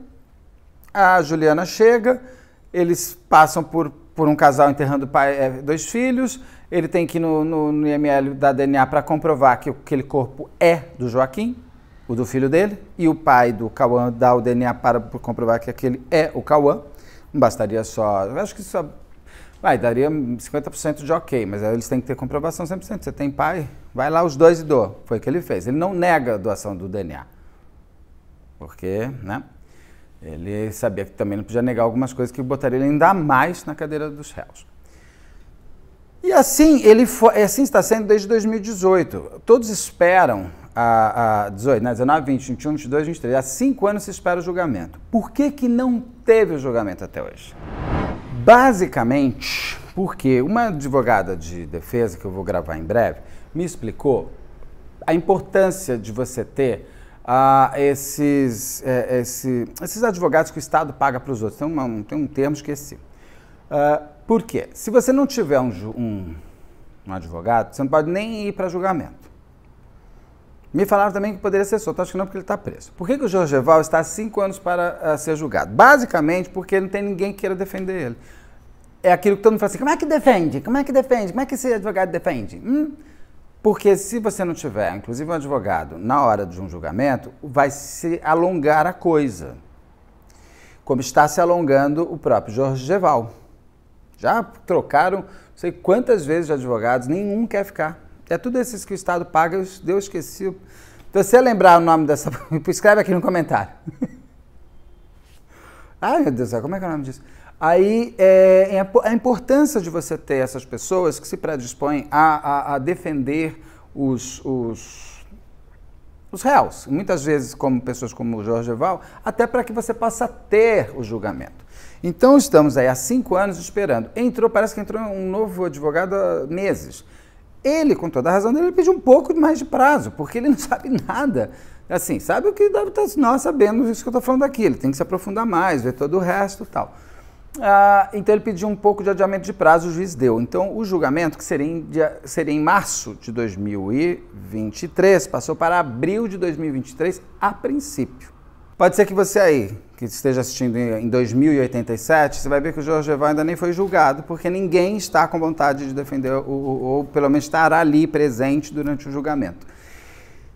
[SPEAKER 1] a Juliana chega, eles passam por, por um casal enterrando pai, é, dois filhos, ele tem que ir no, no, no IML da DNA para comprovar que aquele corpo é do Joaquim, o do filho dele, e o pai do Cauã dá o DNA para comprovar que aquele é o Cauã. Não bastaria só. Eu acho que só. Vai, daria 50% de ok, mas eles têm que ter comprovação 100%. Você tem pai, vai lá os dois e doa. Foi o que ele fez. Ele não nega a doação do DNA. Porque, né? Ele sabia que também não podia negar algumas coisas que botaria ele ainda mais na cadeira dos réus. E assim ele foi, assim está sendo desde 2018. Todos esperam a, a 18, né, 19, 20, 21, 22, 23. Há cinco anos se espera o julgamento. Por que, que não teve o julgamento até hoje? Basicamente, porque uma advogada de defesa, que eu vou gravar em breve, me explicou a importância de você ter uh, esses, eh, esse, esses advogados que o Estado paga para os outros. Tem, uma, tem um termo, esqueci. Uh, por quê? Se você não tiver um, um, um advogado, você não pode nem ir para julgamento. Me falaram também que poderia ser solto, acho que não, porque ele está preso. Por que, que o Jorgeval está há cinco anos para uh, ser julgado? Basicamente porque não tem ninguém que queira defender ele. É aquilo que todo mundo fala assim, como é que defende? Como é que defende? Como é que esse advogado defende? Hum? Porque se você não tiver, inclusive um advogado, na hora de um julgamento, vai se alongar a coisa. Como está se alongando o próprio Jorge Jorgeval. Já trocaram não sei quantas vezes de advogados, nenhum quer ficar é tudo esses que o Estado paga, eu, esqueci. Se você lembrar o nome dessa, *laughs* escreve aqui no comentário. *laughs* Ai, meu Deus, como é que é o nome disso? Aí é, é a importância de você ter essas pessoas que se predispõem a, a, a defender os, os, os réus, muitas vezes como pessoas como o Jorge Val, até para que você possa ter o julgamento. Então estamos aí há cinco anos esperando. Entrou, parece que entrou um novo advogado há meses. Ele, com toda a razão dele, pediu um pouco mais de prazo, porque ele não *laughs* sabe nada. Assim, sabe o que deve estar tá, nós sabendo isso que eu estou falando aqui. Ele tem que se aprofundar mais, ver todo o resto tal. Ah, então ele pediu um pouco de adiamento de prazo, o juiz deu. Então o julgamento, que seria em, seria em março de 2023, passou para abril de 2023 a princípio. Pode ser que você aí que esteja assistindo em 2087, você vai ver que o Jorge Georgieva ainda nem foi julgado, porque ninguém está com vontade de defender, ou, ou pelo menos estará ali presente durante o julgamento.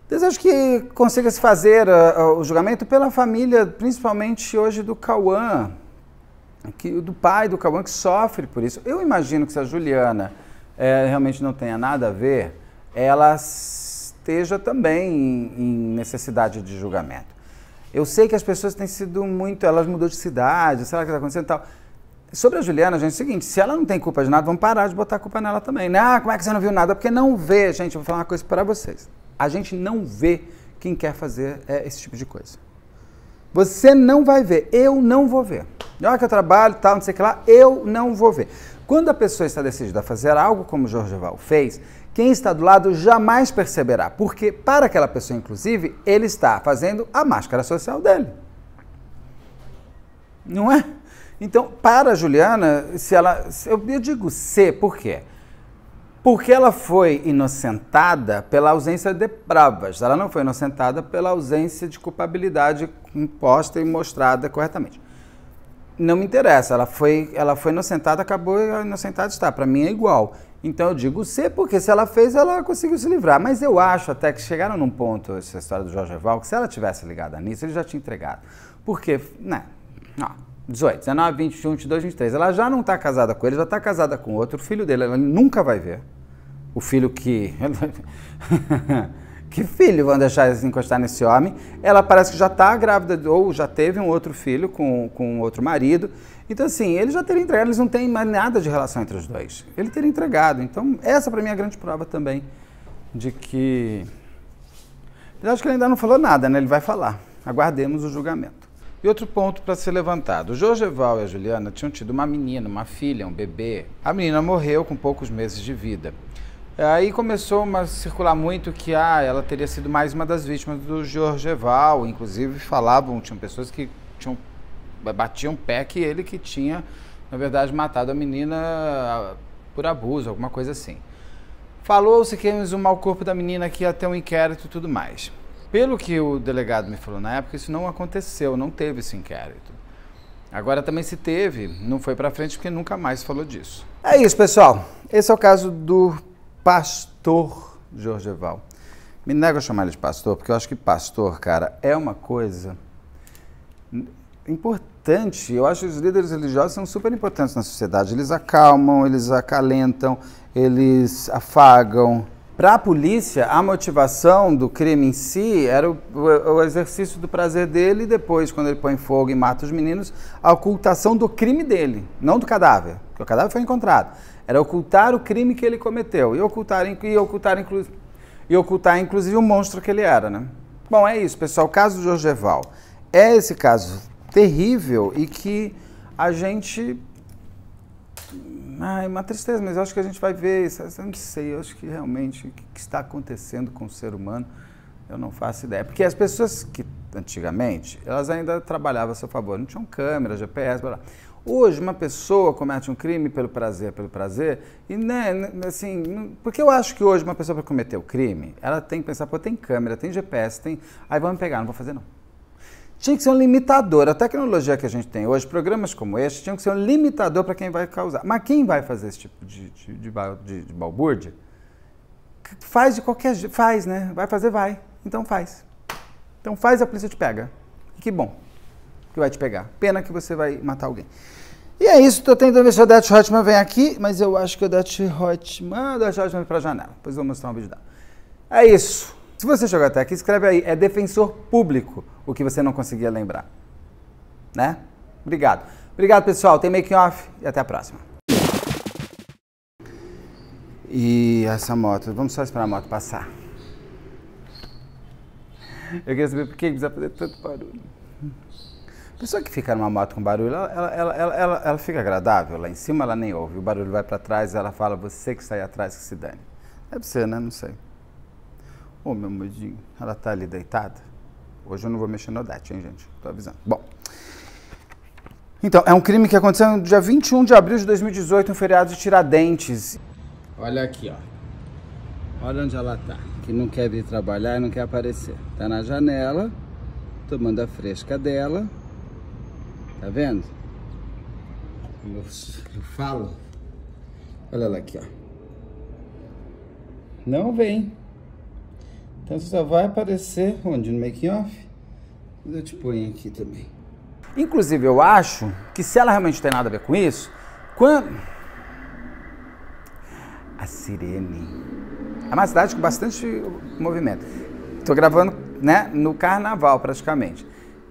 [SPEAKER 1] Desejo então, que consiga se fazer uh, o julgamento pela família, principalmente hoje do Cauã, que, do pai do Cauã que sofre por isso. Eu imagino que se a Juliana é, realmente não tenha nada a ver, ela esteja também em, em necessidade de julgamento. Eu sei que as pessoas têm sido muito. Elas mudou de cidade, sei lá o que está acontecendo e tal. Sobre a Juliana, gente, é o seguinte: se ela não tem culpa de nada, vamos parar de botar a culpa nela também. Né? Ah, como é que você não viu nada? Porque não vê, gente. vou falar uma coisa para vocês. A gente não vê quem quer fazer é, esse tipo de coisa. Você não vai ver. Eu não vou ver. Olha que eu trabalho, tal, não sei o que lá. Eu não vou ver. Quando a pessoa está decidida a fazer algo como o Jorge Val fez, quem está do lado jamais perceberá, porque para aquela pessoa, inclusive, ele está fazendo a máscara social dele. Não é? Então, para a Juliana, se ela. Eu digo se, por quê? Porque ela foi inocentada pela ausência de provas. Ela não foi inocentada pela ausência de culpabilidade imposta e mostrada corretamente. Não me interessa, ela foi, ela foi inocentada, acabou é inocentada está. Para mim é igual. Então eu digo C, porque se ela fez, ela conseguiu se livrar. Mas eu acho até que chegaram num ponto, essa história do Jorge Eval, que se ela tivesse ligada nisso, ele já tinha entregado. Porque, né? Ó, 18, 19, 20, 21, 22, 23. Ela já não está casada com ele, já está casada com outro. O filho dele, ela nunca vai ver. O filho que. *laughs* que filho vão deixar encostar nesse homem? Ela parece que já está grávida ou já teve um outro filho com, com outro marido. Então, assim, ele já teria entregado, eles não têm mais nada de relação entre os dois. Ele teria entregado. Então, essa para mim é a grande prova também de que. Eu acho que ele ainda não falou nada, né? Ele vai falar. Aguardemos o julgamento. E outro ponto para ser levantado: o Jorgeval e a Juliana tinham tido uma menina, uma filha, um bebê. A menina morreu com poucos meses de vida. Aí começou a circular muito que ah, ela teria sido mais uma das vítimas do Jorgeval. Inclusive, falavam, tinham pessoas que tinham batia um pé que ele que tinha, na verdade, matado a menina ah, por abuso, alguma coisa assim. Falou-se que ia exumar o corpo da menina que ia ter um inquérito e tudo mais. Pelo que o delegado me falou na época, isso não aconteceu, não teve esse inquérito. Agora também se teve, não foi para frente porque nunca mais falou disso. É isso, pessoal. Esse é o caso do pastor Jorgeval. Me nego a chamar ele de pastor, porque eu acho que pastor, cara, é uma coisa importante. Eu acho que os líderes religiosos são super importantes na sociedade. Eles acalmam, eles acalentam, eles afagam. Para a polícia, a motivação do crime em si era o, o, exercício do prazer dele e depois, quando ele põe fogo e mata os meninos, a ocultação do crime dele, não do cadáver, porque o cadáver foi encontrado. Era ocultar o crime que ele cometeu e ocultar, e ocultar, inclu, e ocultar inclusive o monstro que ele era, né? Bom, é isso, pessoal. O caso de Orgeval é esse caso terrível e que a gente. Ai, uma tristeza, mas eu acho que a gente vai ver isso. Eu não sei, eu acho que realmente o que está acontecendo com o ser humano, eu não faço ideia. Porque as pessoas que antigamente, elas ainda trabalhavam a seu favor, não tinham câmera, GPS, blá, blá. Hoje, uma pessoa comete um crime pelo prazer, pelo prazer, e né, assim, porque eu acho que hoje uma pessoa para cometer o crime, ela tem que pensar, pô, tem câmera, tem GPS, tem. Aí vamos pegar, não vou fazer não tinha que ser um limitador. A tecnologia que a gente tem hoje, programas como este, tinham que ser um limitador para quem vai causar. Mas quem vai fazer esse tipo de, de, de, de balbúrdia, faz de qualquer jeito. Faz, né? Vai fazer, vai. Então faz. Então faz, a polícia te pega. E que bom que vai te pegar. Pena que você vai matar alguém. E é isso, estou tentando ver se o Odete Hotman vem aqui, mas eu acho que o Odete Hotman... Odete Hotman para a janela. Depois eu vou mostrar um vídeo dela. É isso. Se você jogou até aqui, escreve aí, é defensor público, o que você não conseguia lembrar. Né? Obrigado. Obrigado, pessoal. Tem making off e até a próxima. E essa moto, vamos só esperar a moto passar. Eu queria saber por que precisa fazer tanto barulho. pessoa que fica numa moto com barulho, ela, ela, ela, ela, fica agradável. Lá em cima ela nem ouve. O barulho vai para trás, ela fala, você que sai atrás que se dane. Deve ser, né? Não sei. Ô, oh, meu mudinho, ela tá ali deitada? Hoje eu não vou mexer no date, hein, gente? Tô avisando. Bom. Então, é um crime que aconteceu no dia 21 de abril de 2018, um feriado de Tiradentes. Olha aqui, ó. Olha onde ela tá. Que não quer vir trabalhar e não quer aparecer. Tá na janela, tomando a fresca dela. Tá vendo? Como eu, eu falo. Olha ela aqui, ó. Não vem. Então só vai aparecer onde? No making off? Eu te ponho aqui também. Inclusive, eu acho que se ela realmente tem nada a ver com isso, quando. A Sirene. É uma cidade com bastante movimento. Estou gravando né, no carnaval, praticamente.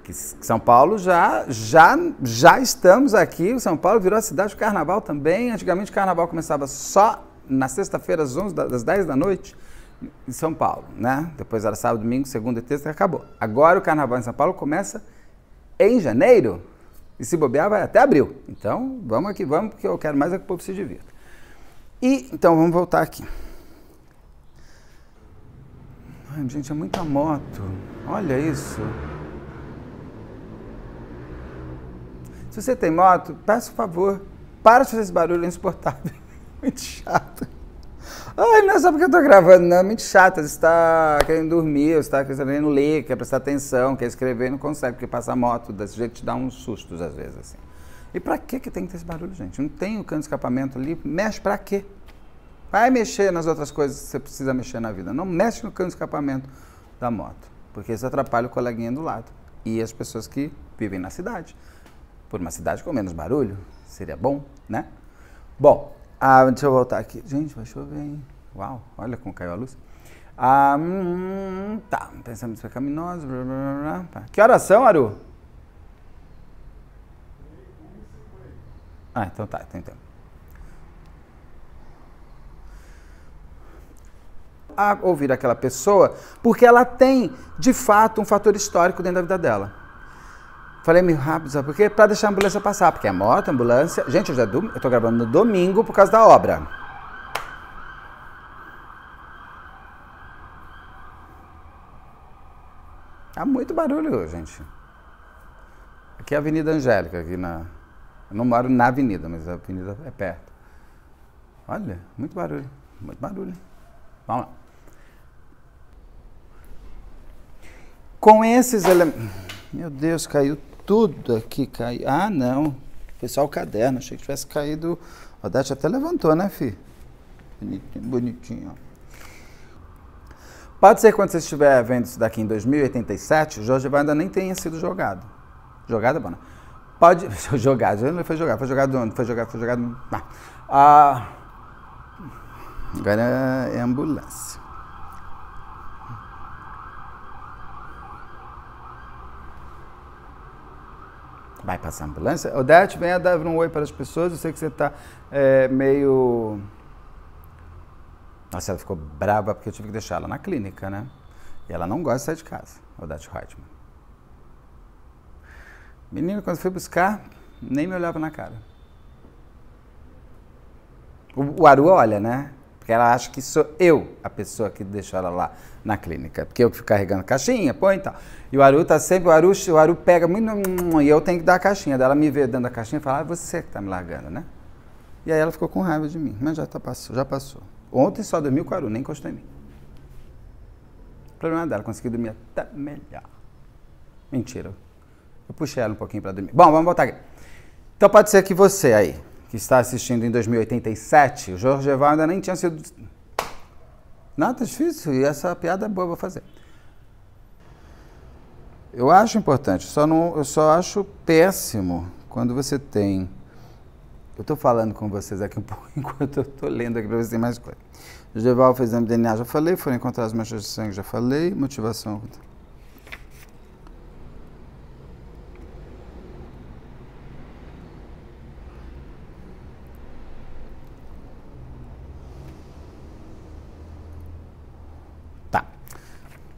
[SPEAKER 1] Que São Paulo já, já, já estamos aqui. O São Paulo virou a cidade do carnaval também. Antigamente, o carnaval começava só na sexta-feira, às 11 das 10 da noite em São Paulo, né? Depois era sábado, domingo, segunda, terça, acabou. Agora o carnaval em São Paulo começa em janeiro e se bobear vai até abril. Então vamos aqui, vamos, porque eu quero mais é que o povo se divirta. E então vamos voltar aqui. Ai, gente, é muita moto. Olha isso. Se você tem moto, peça o favor, para de fazer esse barulho é insuportável. *laughs* É muito chato. Ai, não é só porque eu tô gravando, não. É muito chato. Você tá querendo dormir, você tá querendo ler, quer prestar atenção, quer escrever, não consegue, porque passa a moto desse jeito te dá uns sustos às vezes, assim. E pra que que tem que ter esse barulho, gente? Não tem o cano de escapamento ali, mexe pra quê? Vai mexer nas outras coisas que você precisa mexer na vida. Não mexe no cano de escapamento da moto, porque isso atrapalha o coleguinha do lado e as pessoas que vivem na cidade. Por uma cidade com menos barulho, seria bom, né? Bom, ah, deixa eu voltar aqui. Gente, vai chover, hein? Uau, olha como caiu a luz. Ah, hum, tá, pensamos pecaminosos. Blá, blá, blá, tá. Que horas são, Aru? Ah, então tá, então. A ouvir aquela pessoa, porque ela tem, de fato, um fator histórico dentro da vida dela. Falei meio rápido, sabe por quê? Pra deixar a ambulância passar, porque é moto, ambulância. Gente, eu já do... eu tô gravando no domingo por causa da obra. Há muito barulho, gente. Aqui é a Avenida Angélica, aqui na. Eu não moro na avenida, mas a avenida é perto. Olha, muito barulho, muito barulho. Vamos lá. Com esses elementos. Meu Deus, caiu tudo aqui caiu. Ah, não. Foi só o caderno. Achei que tivesse caído. O Dati até levantou, né, Fi? Bonitinho, bonitinho. Pode ser que quando você estiver vendo isso daqui em 2087, o Jorge Vai ainda nem tenha sido jogado. Jogado, Bona? Né? Pode. *laughs* Jogado, ele foi jogado. Foi jogado onde? Foi jogado, foi jogado. Ah. Agora é ambulância. Vai passar a ambulância? Odete, venha dar um oi para as pessoas. Eu sei que você está é, meio. Nossa, ela ficou brava porque eu tive que deixar ela na clínica, né? E ela não gosta de sair de casa, Odete Reutemann. Menino, quando fui buscar, nem me olhava na cara. O, o Aru olha, né? Porque ela acha que sou eu a pessoa que deixou ela lá na clínica. Porque eu que fico carregando caixinha, põe e tal. E o Aru tá sempre, o Aru, o Aru pega muito, hum, e eu tenho que dar a caixinha. Daí ela me vê dando a caixinha e fala, ah, você que tá me largando, né? E aí ela ficou com raiva de mim. Mas já tá, passou, já passou. Ontem só dormiu com o Aru, nem encostou em mim. O problema dela, consegui dormir até melhor. Mentira. Eu puxei ela um pouquinho para dormir. Bom, vamos voltar aqui. Então pode ser que você aí, que está assistindo em 2087, o Jorge Eval ainda nem tinha sido. Nada difícil, e essa piada é boa vou fazer. Eu acho importante, só não, eu só acho péssimo quando você tem. Eu estou falando com vocês aqui um *laughs* pouco enquanto eu estou lendo aqui para vocês mais coisas. O Geval fez exame de DNA, já falei. Foram encontrar as manchas de sangue, já falei. Motivação.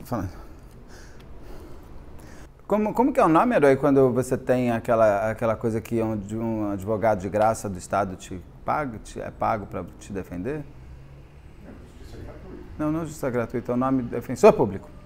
[SPEAKER 1] falando. Como, como que é o nome, herói, quando você tem aquela, aquela coisa que um, um advogado de graça do Estado te paga, te, é pago para te defender? Não, é não justiça é gratuita, é o nome defensor público.